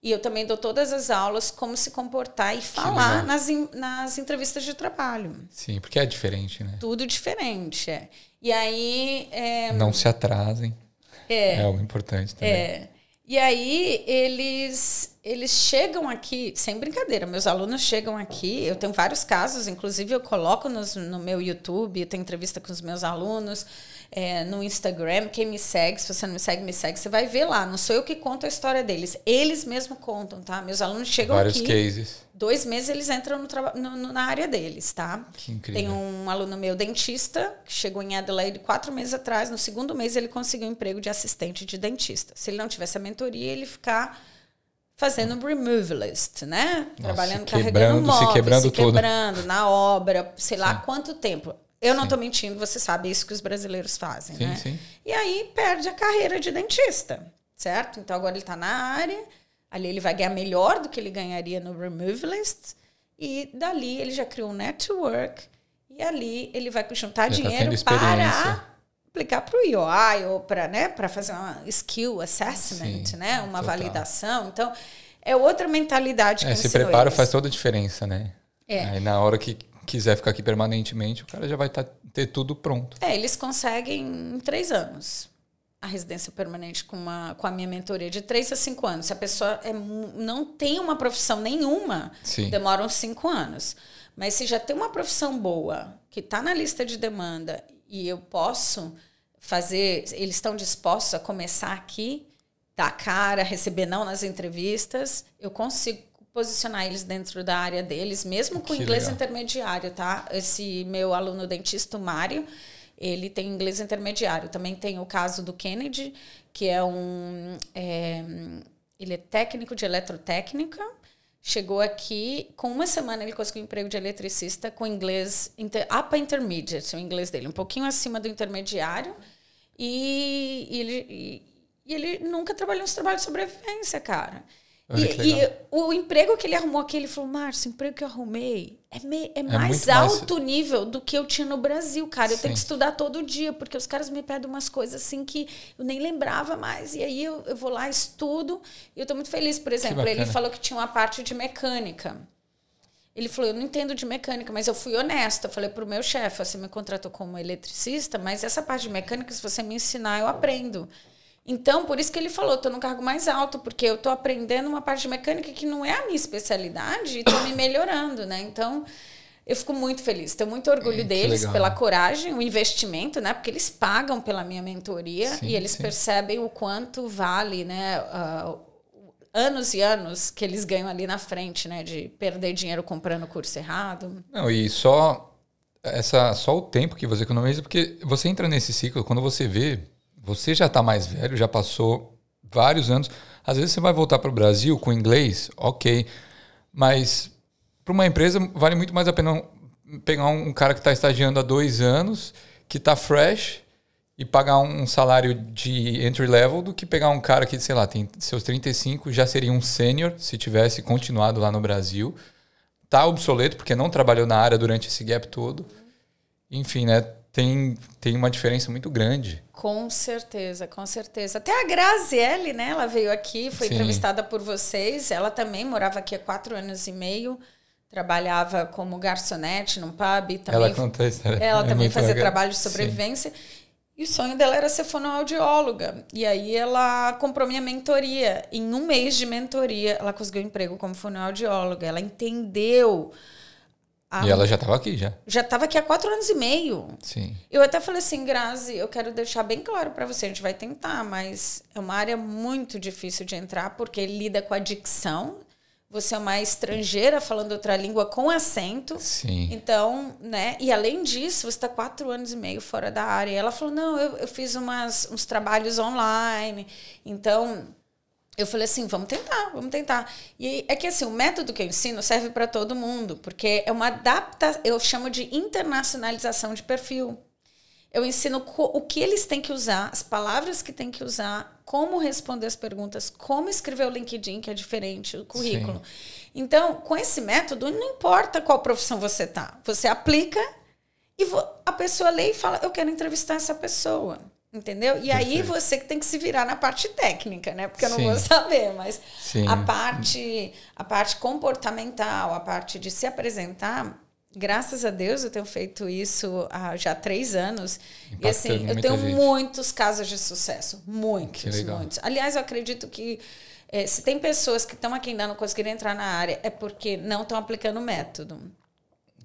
e eu também dou todas as aulas como se comportar e falar nas, nas entrevistas de trabalho. Sim, porque é diferente, né? Tudo diferente, é. E aí... É... Não se atrasem. É. É algo importante também. É. E aí eles, eles chegam aqui, sem brincadeira, meus alunos chegam aqui, eu tenho vários casos, inclusive eu coloco nos, no meu YouTube, eu tenho entrevista com os meus alunos é, no Instagram. Quem me segue, se você não me segue, me segue. Você vai ver lá. Não sou eu que conto a história deles. Eles mesmos contam, tá? Meus alunos chegam Vários aqui. Vários cases. Dois meses eles entram no, no, no, na área deles, tá? Que incrível. Tem um aluno meu, dentista, que chegou em Adelaide quatro meses atrás. No segundo mês ele conseguiu um emprego de assistente de dentista. Se ele não tivesse a mentoria, ele ficar fazendo removalist, né? Nossa, Trabalhando, quebrando, carregando móveis, se quebrando, se quebrando, se quebrando na obra, sei lá Sim. quanto tempo. Eu não estou mentindo, você sabe isso que os brasileiros fazem, sim, né? Sim. E aí perde a carreira de dentista, certo? Então agora ele está na área, ali ele vai ganhar melhor do que ele ganharia no Removalist, e dali ele já criou um network, e ali ele vai juntar já tá dinheiro tá para aplicar para o IOI ou para né, fazer uma skill assessment, Sim, né? Uma total. validação. Então, é outra mentalidade é, que é, Se preparo faz toda a diferença, né? É. Aí na hora que quiser ficar aqui permanentemente, o cara já vai tá, ter tudo pronto. É, eles conseguem em três anos a residência permanente com, uma, com a minha mentoria de três a cinco anos. Se a pessoa é, não tem uma profissão nenhuma, Sim. demoram cinco anos. Mas se já tem uma profissão boa, que está na lista de demanda e eu posso fazer, eles estão dispostos a começar aqui, dar cara, receber não nas entrevistas, eu consigo posicionar eles dentro da área deles, mesmo com que inglês legal. intermediário, tá? Esse meu aluno dentista, Mário, ele tem inglês intermediário. Também tem o caso do Kennedy, que é um. É, ele é técnico de eletrotécnica. Chegou aqui, com uma semana ele conseguiu um emprego de eletricista com inglês inter, APA Intermediate, o inglês dele, um pouquinho acima do intermediário. E, e ele, e, e ele nunca trabalhou nesse trabalho de sobrevivência, cara e, e, o emprego que ele arrumou aqui, ele falou, Márcio, o emprego que eu arrumei é, me, é, é mais alto mais... nível do que eu tinha no Brasil, cara. Sim. Eu tenho que estudar todo dia, porque os caras me pedem umas coisas assim que eu nem lembrava mais. E aí eu, eu vou lá, estudo, e eu tô muito feliz. Por exemplo, ele falou que tinha uma parte de mecânica. Ele falou, eu não entendo de mecânica, mas eu fui honesta. Eu falei pro meu chefe, você me contratou como eletricista, mas essa parte de mecânica, se você me ensinar, eu aprendo. Então, por isso que ele falou, estou no cargo mais alto, porque eu estou aprendendo uma parte de mecânica que não é a minha especialidade e estou me melhorando, né? Então, eu fico muito feliz, tenho muito orgulho é, deles legal. pela coragem, o investimento, né? Porque eles pagam pela minha mentoria sim, e eles sim. percebem o quanto vale, né? Uh, anos e anos que eles ganham ali na frente, né? De perder dinheiro comprando curso errado. Não, e só essa só o tempo que você economiza, porque você entra nesse ciclo quando você vê você já está mais velho, já passou vários anos. Às vezes você vai voltar para o Brasil com inglês, ok. Mas para uma empresa vale muito mais a pena pegar um cara que está estagiando há dois anos, que está fresh e pagar um salário de entry level do que pegar um cara que, sei lá, tem seus 35, já seria um sênior se tivesse continuado lá no Brasil. Tá obsoleto porque não trabalhou na área durante esse gap todo. Enfim, né? tem, tem uma diferença muito grande. Com certeza, com certeza. Até a Graziele, né? Ela veio aqui, foi Sim. entrevistada por vocês. Ela também morava aqui há quatro anos e meio. Trabalhava como garçonete num pub. Também, ela conta isso. Ela é também fazia legal. trabalho de sobrevivência. Sim. E o sonho dela era ser fonoaudióloga. E aí ela comprou minha mentoria. Em um mês de mentoria, ela conseguiu um emprego como fonoaudióloga. Ela entendeu a... Ah, e ela já estava aqui, já. Já estava aqui há quatro anos e meio. Sim. Eu até falei assim, Grazi, eu quero deixar bem claro para você, a gente vai tentar, mas é uma área muito difícil de entrar, porque lida com a dicção. Você é uma estrangeira falando outra língua com acento. Sim. Então, né? E além disso, você está quatro anos e meio fora da área. E ela falou, não, eu, eu fiz umas, uns trabalhos online. Então, eu falei assim, vamos tentar, vamos tentar. E é que assim, o método que eu ensino serve para todo mundo, porque é uma adaptação, eu chamo de internacionalização de perfil. Eu ensino o que eles têm que usar, as palavras que têm que usar, como responder as perguntas, como escrever o LinkedIn, que é diferente, do currículo. Sim. Então, com esse método, não importa qual profissão você tá, você aplica e a pessoa lê e fala: Eu quero entrevistar essa pessoa. Entendeu? E Perfeito. aí você que tem que se virar na parte técnica, né? Porque eu não vou saber, mas a parte a parte comportamental, a parte de se apresentar, graças a Deus eu tenho feito isso há já três anos. Impactando e assim, eu tenho gente. muitos casos de sucesso. Muitos, muitos. Aliás, eu acredito que é, se tem pessoas que estão aqui ainda não conseguiram entrar na área, é porque não estão aplicando o método.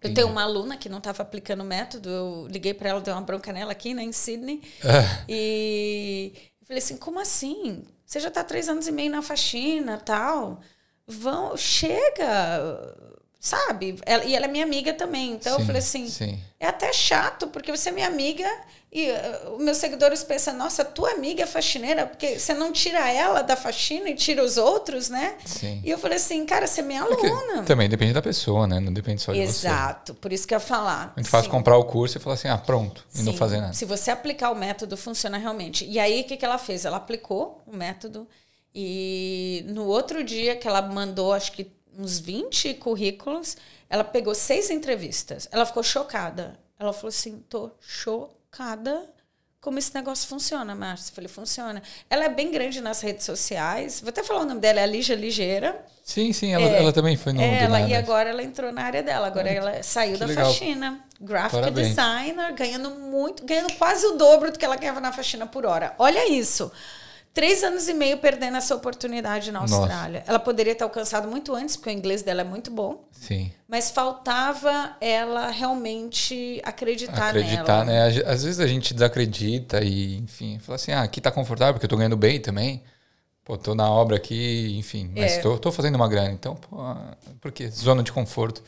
Eu tenho uma aluna que não estava aplicando o método, eu liguei para ela, dei uma bronca nela aqui, né, em Sydney. É. E falei assim: como assim? Você já está três anos e meio na faxina tal. Vão, chega, sabe? Ela, e ela é minha amiga também. Então sim, eu falei assim: sim. é até chato, porque você é minha amiga e uh, eh, meus seguidores pensam, nossa, tua amiga é faxineira, porque você não tira ela da faxina e tira os outros, né? Sim. E eu falei assim, cara, você é minha aluna. também depende da pessoa, né? Não depende só de você. Exato, por isso que eu ia falar. Muito fácil comprar o curso e falar assim, ah, pronto, Sim. e não fazer nada. Se você aplicar o método, funciona realmente. E aí, o que, que ela fez? Ela aplicou o método e no outro dia que ela mandou, acho que uns 20 currículos, ela pegou seis entrevistas. Ela ficou chocada. Ela falou assim, tô chocada chocada como esse negócio funciona, Márcia. Eu falei, funciona. Ela é bem grande nas redes sociais. Vou até falar o nome dela, é a Lígia Ligeira. Sim, sim, ela, é, ela também foi no é, Ela E agora ela entrou na área dela. Agora ela saiu da legal. faxina. Graphic Parabéns. designer, ganhando muito, ganhando quase o dobro do que ela ganhava na faxina por hora. Olha isso três anos e meio perdendo essa oportunidade na Austrália. Nossa. Ela poderia ter alcançado muito antes, porque o inglês dela é muito bom. Sim. Mas faltava ela realmente acreditar, acreditar nela. Acreditar, né? Às vezes a gente desacredita e, enfim, fala assim: ah, aqui tá confortável porque eu tô ganhando bem também. Pô, tô na obra aqui, enfim, mas é. tô, tô fazendo uma grana. Então, pô, por quê? Zona de conforto.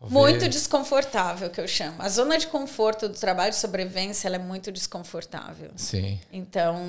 Talvez. Muito desconfortável, que eu chamo. A zona de conforto do trabalho de sobrevivência é muito desconfortável. Sim. Então,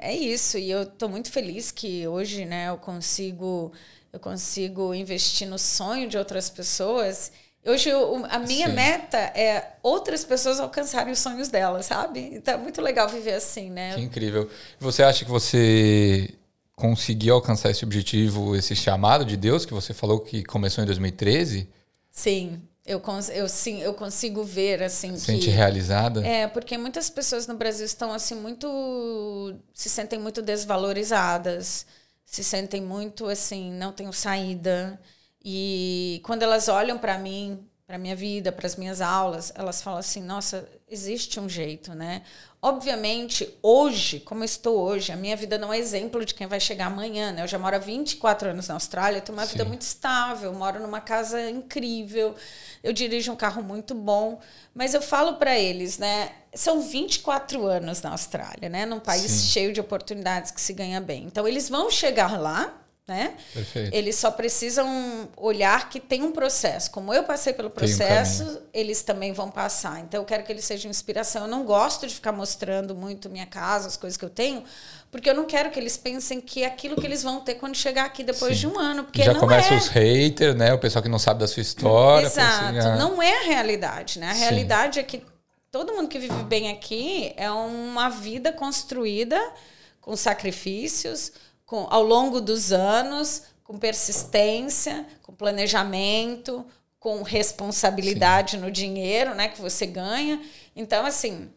é isso. E eu estou muito feliz que hoje né, eu, consigo, eu consigo investir no sonho de outras pessoas. Hoje, eu, a minha Sim. meta é outras pessoas alcançarem os sonhos delas, sabe? Então, é muito legal viver assim, né? Que incrível. Você acha que você conseguiu alcançar esse objetivo, esse chamado de Deus que você falou que começou em 2013? Sim. Eu, eu, sim, eu consigo ver, assim. Sente que, realizada? É, porque muitas pessoas no Brasil estão, assim, muito. se sentem muito desvalorizadas, se sentem muito, assim, não tenho saída. E quando elas olham para mim, para minha vida, para as minhas aulas, elas falam assim: "Nossa, existe um jeito, né?" Obviamente, hoje, como eu estou hoje, a minha vida não é exemplo de quem vai chegar amanhã, né? Eu já moro há 24 anos na Austrália, tenho uma Sim. vida muito estável, moro numa casa incrível, eu dirijo um carro muito bom, mas eu falo para eles, né? São 24 anos na Austrália, né? Num país Sim. cheio de oportunidades que se ganha bem. Então, eles vão chegar lá, né? Perfeito. Eles só precisam olhar que tem um processo. Como eu passei pelo processo, um eles também vão passar. Então eu quero que eles sejam inspiração. Eu não gosto de ficar mostrando muito minha casa, as coisas que eu tenho, porque eu não quero que eles pensem que é aquilo que eles vão ter quando chegar aqui depois Sim. de um ano, porque já começa é. os haters, né? O pessoal que não sabe da sua história. Exato. Assim, ah. Não é a realidade, né? A Sim. realidade é que todo mundo que vive bem aqui é uma vida construída com sacrifícios com, ao longo dos anos, com persistência, com planejamento, com responsabilidade Sim. no dinheiro né, que você ganha. Então, assim,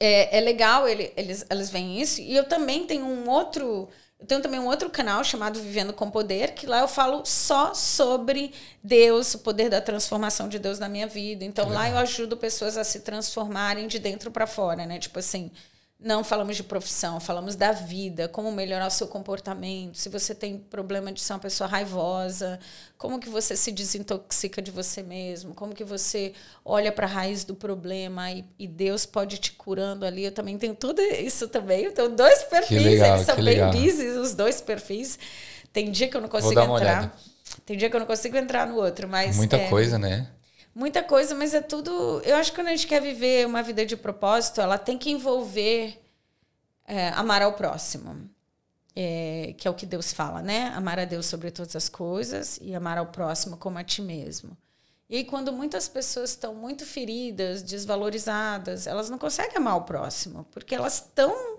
é, é legal, ele, eles, eles veem isso. E eu também tenho um outro. Eu tenho também um outro canal chamado Vivendo com Poder, que lá eu falo só sobre Deus, o poder da transformação de Deus na minha vida. Então é. lá eu ajudo pessoas a se transformarem de dentro para fora, né? Tipo assim, não falamos de profissão, falamos da vida, como melhorar o seu comportamento, se você tem problema de ser uma pessoa raivosa, como que você se desintoxica de você mesmo, como que você olha para a raiz do problema e, e, Deus pode te curando ali. Eu também tenho tudo isso também. Eu tenho dois perfis, legal, eles são bem legal. busy, os dois perfis. Tem dia que eu não consigo entrar. Olhada. Tem dia que eu não consigo entrar no outro, mas. Muita é, coisa, né? muita coisa, mas é tudo. Eu acho que quando a gente quer viver uma vida de propósito, ela tem que envolver é, amar ao próximo. É, que é o que Deus fala, né? Amar a Deus sobre todas as coisas e amar ao próximo como a ti mesmo. E quando muitas pessoas estão muito feridas, desvalorizadas, elas não conseguem amar o próximo, porque elas estão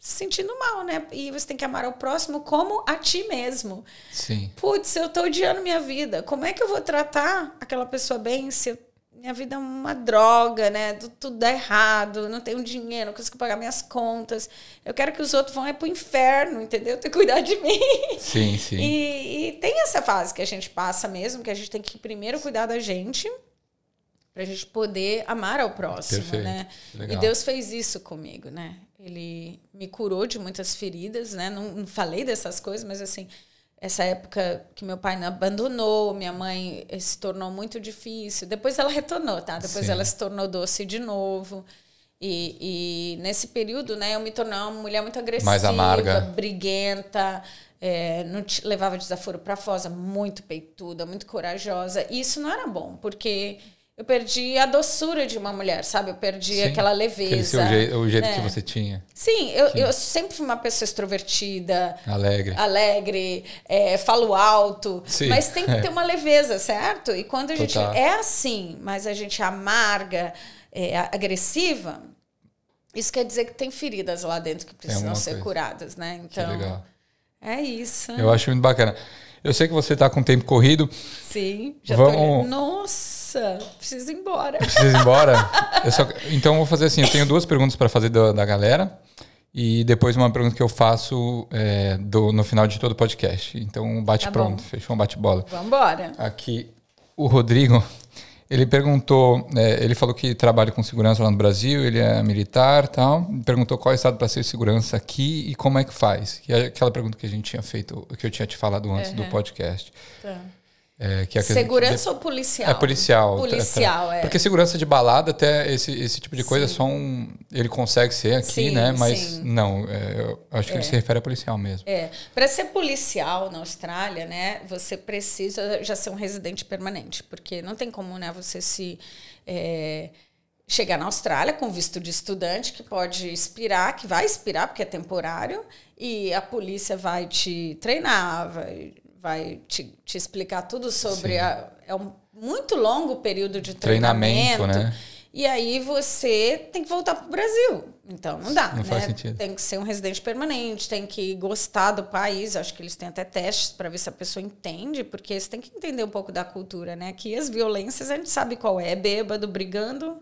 se sentindo mal, né? E você tem que amar ao próximo como a ti mesmo. Sim. Putz, eu tô odiando minha vida. Como é que eu vou tratar aquela pessoa bem se eu, minha vida é uma droga, né? Tudo dá errado, não tenho dinheiro, não consigo pagar minhas contas. Eu quero que os outros vão é pro inferno, entendeu? Ter que cuidar de mim. Sim, sim. E, e tem essa fase que a gente passa mesmo, que a gente tem que primeiro cuidar da gente pra gente poder amar ao próximo, Perfeito. né? Legal. E Deus fez isso comigo, né? ele me curou de muitas feridas, né? Não, não, falei dessas coisas, mas assim, essa época que meu pai me abandonou, minha mãe eh, se tornou muito difícil. Depois ela retornou, tá? Depois Sim. ela se tornou doce de novo. E, e, nesse período, né, eu me tornei uma mulher muito agressiva, Mais amarga. briguenta, é, não te, levava desaforo para fosa, muito peituda, muito corajosa. E isso não era bom, porque eu perdi a doçura de uma mulher, sabe? Eu perdi Sim, aquela leveza. Jeito, o jeito né? que você tinha. Sim, eu, eu, sempre fui uma pessoa extrovertida. Alegre. Alegre, é, falo alto. Sim. Mas tem que ter uma leveza, certo? E quando a Total. gente é assim, mas a gente é amarga, é, agressiva, isso quer dizer que tem feridas lá dentro que é precisam ser coisa. curadas, né? Então, é isso. Eu acho muito bacana. Eu sei que você está com tempo corrido. Sim, já Vamos... tô... Nossa! nossa, preciso ir embora. Preciso ir embora? só, então, vou fazer assim: eu tenho duas perguntas para fazer da, da, galera. E depois uma pergunta que eu faço é, do, no final de todo o podcast. Então, bate tá pronto, bom. fechou um bate-bola. Vamos embora. Aqui, o Rodrigo, ele perguntou, é, ele falou que trabalha com segurança lá no Brasil, ele é militar tal. Perguntou qual é o estado para ser segurança aqui e como é que faz. Que é aquela pergunta que a gente tinha feito, que eu tinha te falado antes uhum. do podcast. Tá. É, que é segurança ou policial? É policial. Policial, tá, tá. é. Porque segurança de balada, até esse, esse tipo de coisa, sim. é só um. Ele consegue ser aqui, sim, né? Mas sim. não, é, eu acho que ele é. se refere a policial mesmo. É. Para ser policial na Austrália, né, você precisa já ser um residente permanente, porque não tem como, né, você se. É, chegar na Austrália com visto de estudante, que pode expirar, que vai expirar, porque é temporário, e a polícia vai te treinar, vai vai te, te explicar tudo sobre. A, é um muito longo período de treinamento. treinamento né? E aí você tem que voltar para o Brasil. Então não dá. Não né? faz sentido. Tem que ser um residente permanente, tem que gostar do país. Acho que eles têm até testes para ver se a pessoa entende, porque você tem que entender um pouco da cultura, né? Que as violências a gente sabe qual é: bêbado, brigando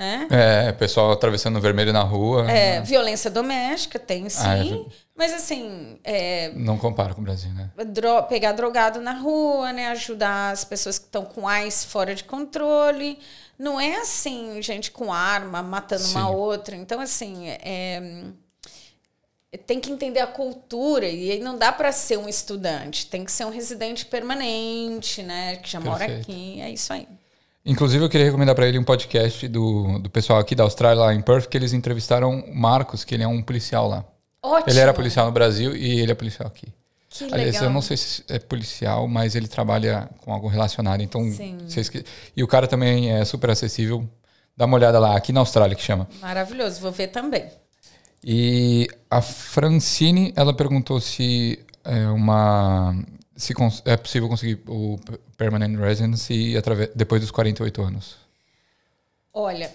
né? É, pessoal atravessando vermelho na rua. É, né? violência doméstica tem ah, sim. Ah, é... Mas assim. É... Não compara com o Brasil, né? Dro... pegar drogado na rua, né? Ajudar as pessoas que estão com ais fora de controle. Não é assim, gente com arma, matando sim. uma outra. Então, assim, é... tem que entender a cultura. E não dá para ser um estudante. Tem que ser um residente permanente, né? Que já Perfeito. mora aqui. É isso aí. Inclusive, eu queria recomendar para ele um podcast do, do pessoal aqui da Austrália, lá em Perth, que eles entrevistaram o Marcos, que ele é um policial lá. Ótimo. Ele era policial no Brasil e ele é policial aqui. Que Aliás, legal. eu não sei se é policial, mas ele trabalha com algo relacionado. Então, vocês que... E o cara também é super acessível. Dá uma olhada lá, aqui na Austrália que chama. Maravilhoso, vou ver também. E a Francine, ela perguntou se é uma se é possível conseguir o permanent residency através, depois dos 48 anos? Olha,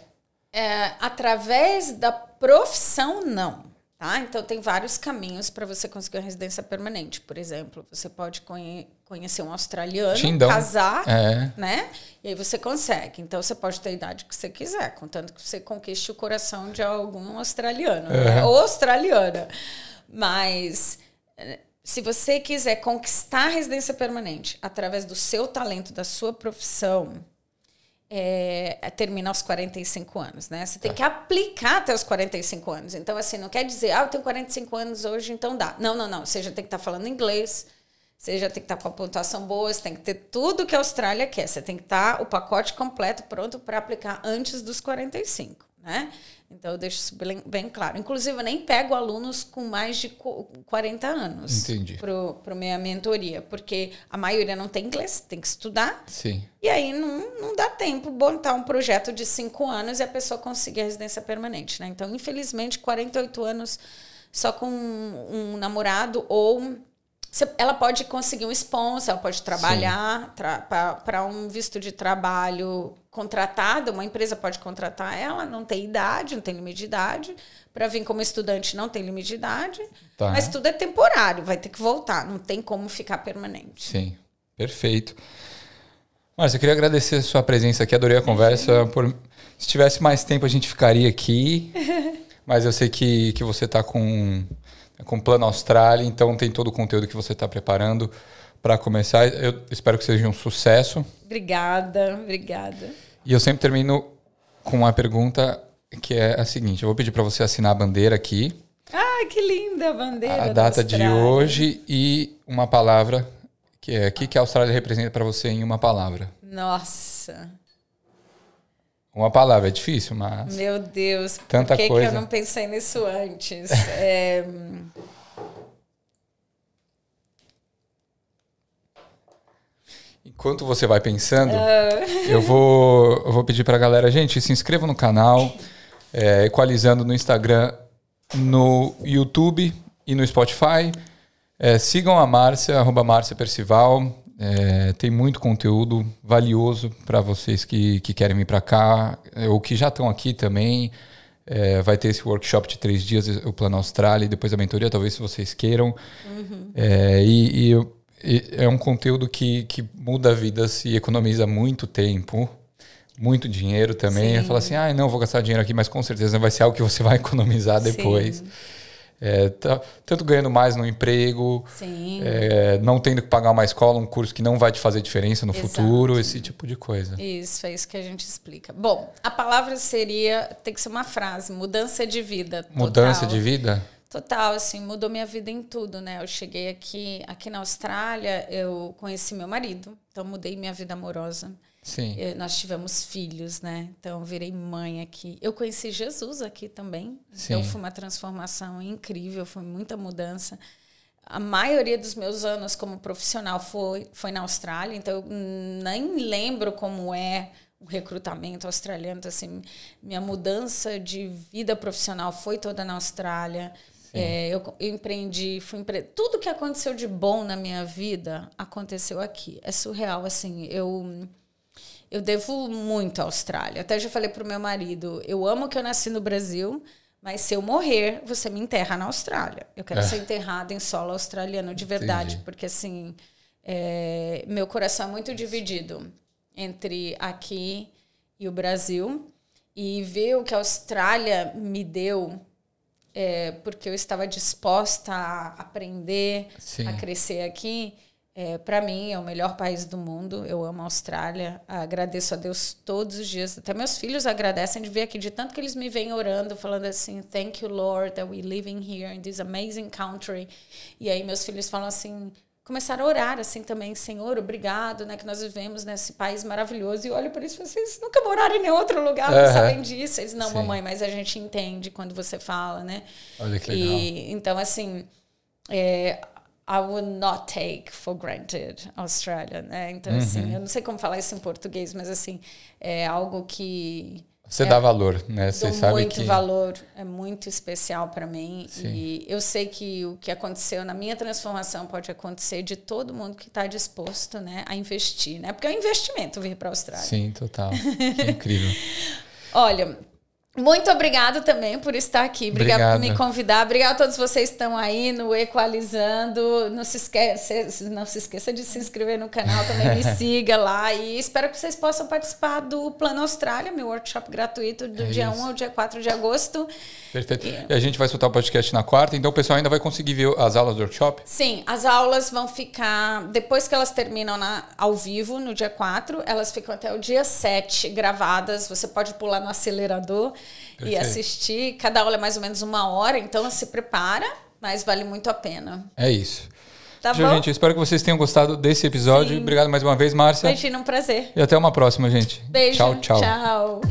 é, através da profissão, não. Tá? Então, tem vários caminhos para você conseguir uma residência permanente. Por exemplo, você pode conhe conhecer um australiano, casar, é. né? E aí você consegue. Então, você pode ter a idade que você quiser, contanto que você conquiste o coração de algum australiano é. né? ou australiana. Mas é, se você quiser conquistar a residência permanente através do seu talento, da sua profissão, é, termina aos 45 anos, né? Você tem tá. que aplicar até os 45 anos. Então, assim, não quer dizer, ah, eu tenho 45 anos hoje, então dá. Não, não, não. Você já tem que estar tá falando inglês, você já tem que estar tá com a pontuação boa, você tem que ter tudo que a Austrália quer. Você tem que estar tá o pacote completo pronto para aplicar antes dos 45 né? Então eu deixo isso bem, bem claro. Inclusive, eu nem pego alunos com mais de 40 anos para minha mentoria, porque a maioria não tem inglês, tem que estudar. Sim. E aí não, não dá tempo botar um projeto de 5 anos e a pessoa conseguir a residência permanente. Né? Então, infelizmente, 48 anos só com um namorado ou ela pode conseguir um sponsor, ela pode trabalhar para um visto de trabalho contratado, uma empresa pode contratar ela, não tem idade, não tem limite de idade. Para vir como estudante, não tem limite de idade. Tá. Mas tudo é temporário, vai ter que voltar, não tem como ficar permanente. Sim, perfeito. Mas eu queria agradecer a sua presença aqui, adorei a conversa. Por... Se tivesse mais tempo, a gente ficaria aqui. mas eu sei que, que você está com é com Plano Austrália, então tem todo o conteúdo que você está preparando para começar. Eu espero que seja um sucesso. Obrigada, obrigada. E eu sempre termino com uma pergunta que é a seguinte: eu vou pedir para você assinar a bandeira aqui. Ah, que linda a bandeira! A data de hoje e uma palavra que é o que, que a Austrália representa para você em uma palavra. Nossa. Uma palavra é difícil, mas. Meu Deus, tanta por que, coisa. que eu não pensei nisso antes? é... Hum. Enquanto você vai pensando, uh... eu, vou, eu vou pedir para a galera, gente, se inscreva no canal, é, equalizando no Instagram, no YouTube e no Spotify. É, sigam a Márcia, arroba Márcia Percival. É, tem muito conteúdo valioso para vocês que, que querem vir para cá é, ou que já estão aqui também. É, vai ter esse workshop de três dias, o Plano Austrália e depois a mentoria, talvez se vocês queiram. Uhum. É, e, e, e, é um conteúdo que, que muda a vida, se economiza muito tempo, muito dinheiro também. Sim. Fala assim, ah, não, vou gastar dinheiro aqui, mas com certeza vai ser algo que você vai economizar depois. Sim. É, tá, tanto ganhando mais no emprego, é, não tendo que pagar uma escola, um curso que não vai te fazer diferença no Exato. futuro, esse tipo de coisa. Isso, é isso que a gente explica. Bom, a palavra seria, tem que ser uma frase, mudança de vida. Total. Mudança de vida? Total, assim, mudou minha vida em tudo, né? Eu cheguei aqui, aqui na Austrália, eu conheci meu marido, então mudei minha vida amorosa. Sim. Eu, nós tivemos filhos, né? Então virei mãe aqui. Eu conheci Jesus aqui também. Então, Sim. Então foi uma transformação incrível, foi muita mudança. A maioria dos meus anos como profissional foi, foi na Austrália, então eu nem lembro como é o recrutamento australiano. Então, assim, minha mudança de vida profissional foi toda na Austrália. É, eu, eu, empreendi, fui empre... tudo que aconteceu de bom na minha vida aconteceu aqui. É surreal, assim, eu eu devo muito à Austrália. Até já falei pro meu marido, eu amo que eu nasci no Brasil, mas se eu morrer, você me enterra na Austrália. Eu quero é. ser enterrada em solo australiano de verdade, Entendi. porque assim, é, meu coração é muito dividido entre aqui e o Brasil. E ver o que a Austrália me deu é, porque eu estava disposta a aprender, Sim. a crescer aqui. É, para mim é o melhor país do mundo. Eu amo a Austrália. Agradeço a Deus todos os dias. Até meus filhos agradecem de vir aqui de tanto que eles me vêm orando, falando assim: "Thank you, Lord, that we live in here in this amazing country". E aí meus filhos falam assim, começaram a orar assim também, Senhor, obrigado, né, que nós vivemos nesse país maravilhoso. E olho para isso assim, vocês nunca moraram em nenhum outro lugar, uhum. não sabem disso. Eles não, Sim. mamãe, mas a gente entende quando você fala, né? Olha que legal. então assim, é, I would not take for granted Australia, né? Então, uhum. assim, eu não sei como falar isso em português, mas, assim, é algo que... Você é, dá valor, né? Você sabe muito que... valor, é muito especial para mim. Sim. E eu sei que o que aconteceu na minha transformação pode acontecer de todo mundo que está disposto né, a investir, né? Porque é um investimento vir para a Austrália. Sim, total. Que incrível. Olha, muito obrigado também por estar aqui. Obrigado, obrigado. por me convidar. Obrigado a todos vocês que estão aí no Equalizando. Não se, esqueça, não se esqueça de se inscrever no canal, também me siga lá. E espero que vocês possam participar do Plano Austrália, meu workshop gratuito do é dia isso. 1 ao dia 4 de agosto. Perfeito. E... e a gente vai soltar o podcast na quarta, então o pessoal ainda vai conseguir ver as aulas do workshop? Sim, as aulas vão ficar, depois que elas terminam na, ao vivo, no dia 4, elas ficam até o dia 7 gravadas. Você pode pular no acelerador. Perfeito. e assistir. Cada aula é mais ou menos uma hora, então se prepara, mas vale muito a pena. É isso. Tá bom? Gente, espero que vocês tenham gostado desse episódio. Sim. Obrigado mais uma vez, Márcia. Imagina, um prazer. E até uma próxima, gente. Beijo. Tchau, tchau. Tchau.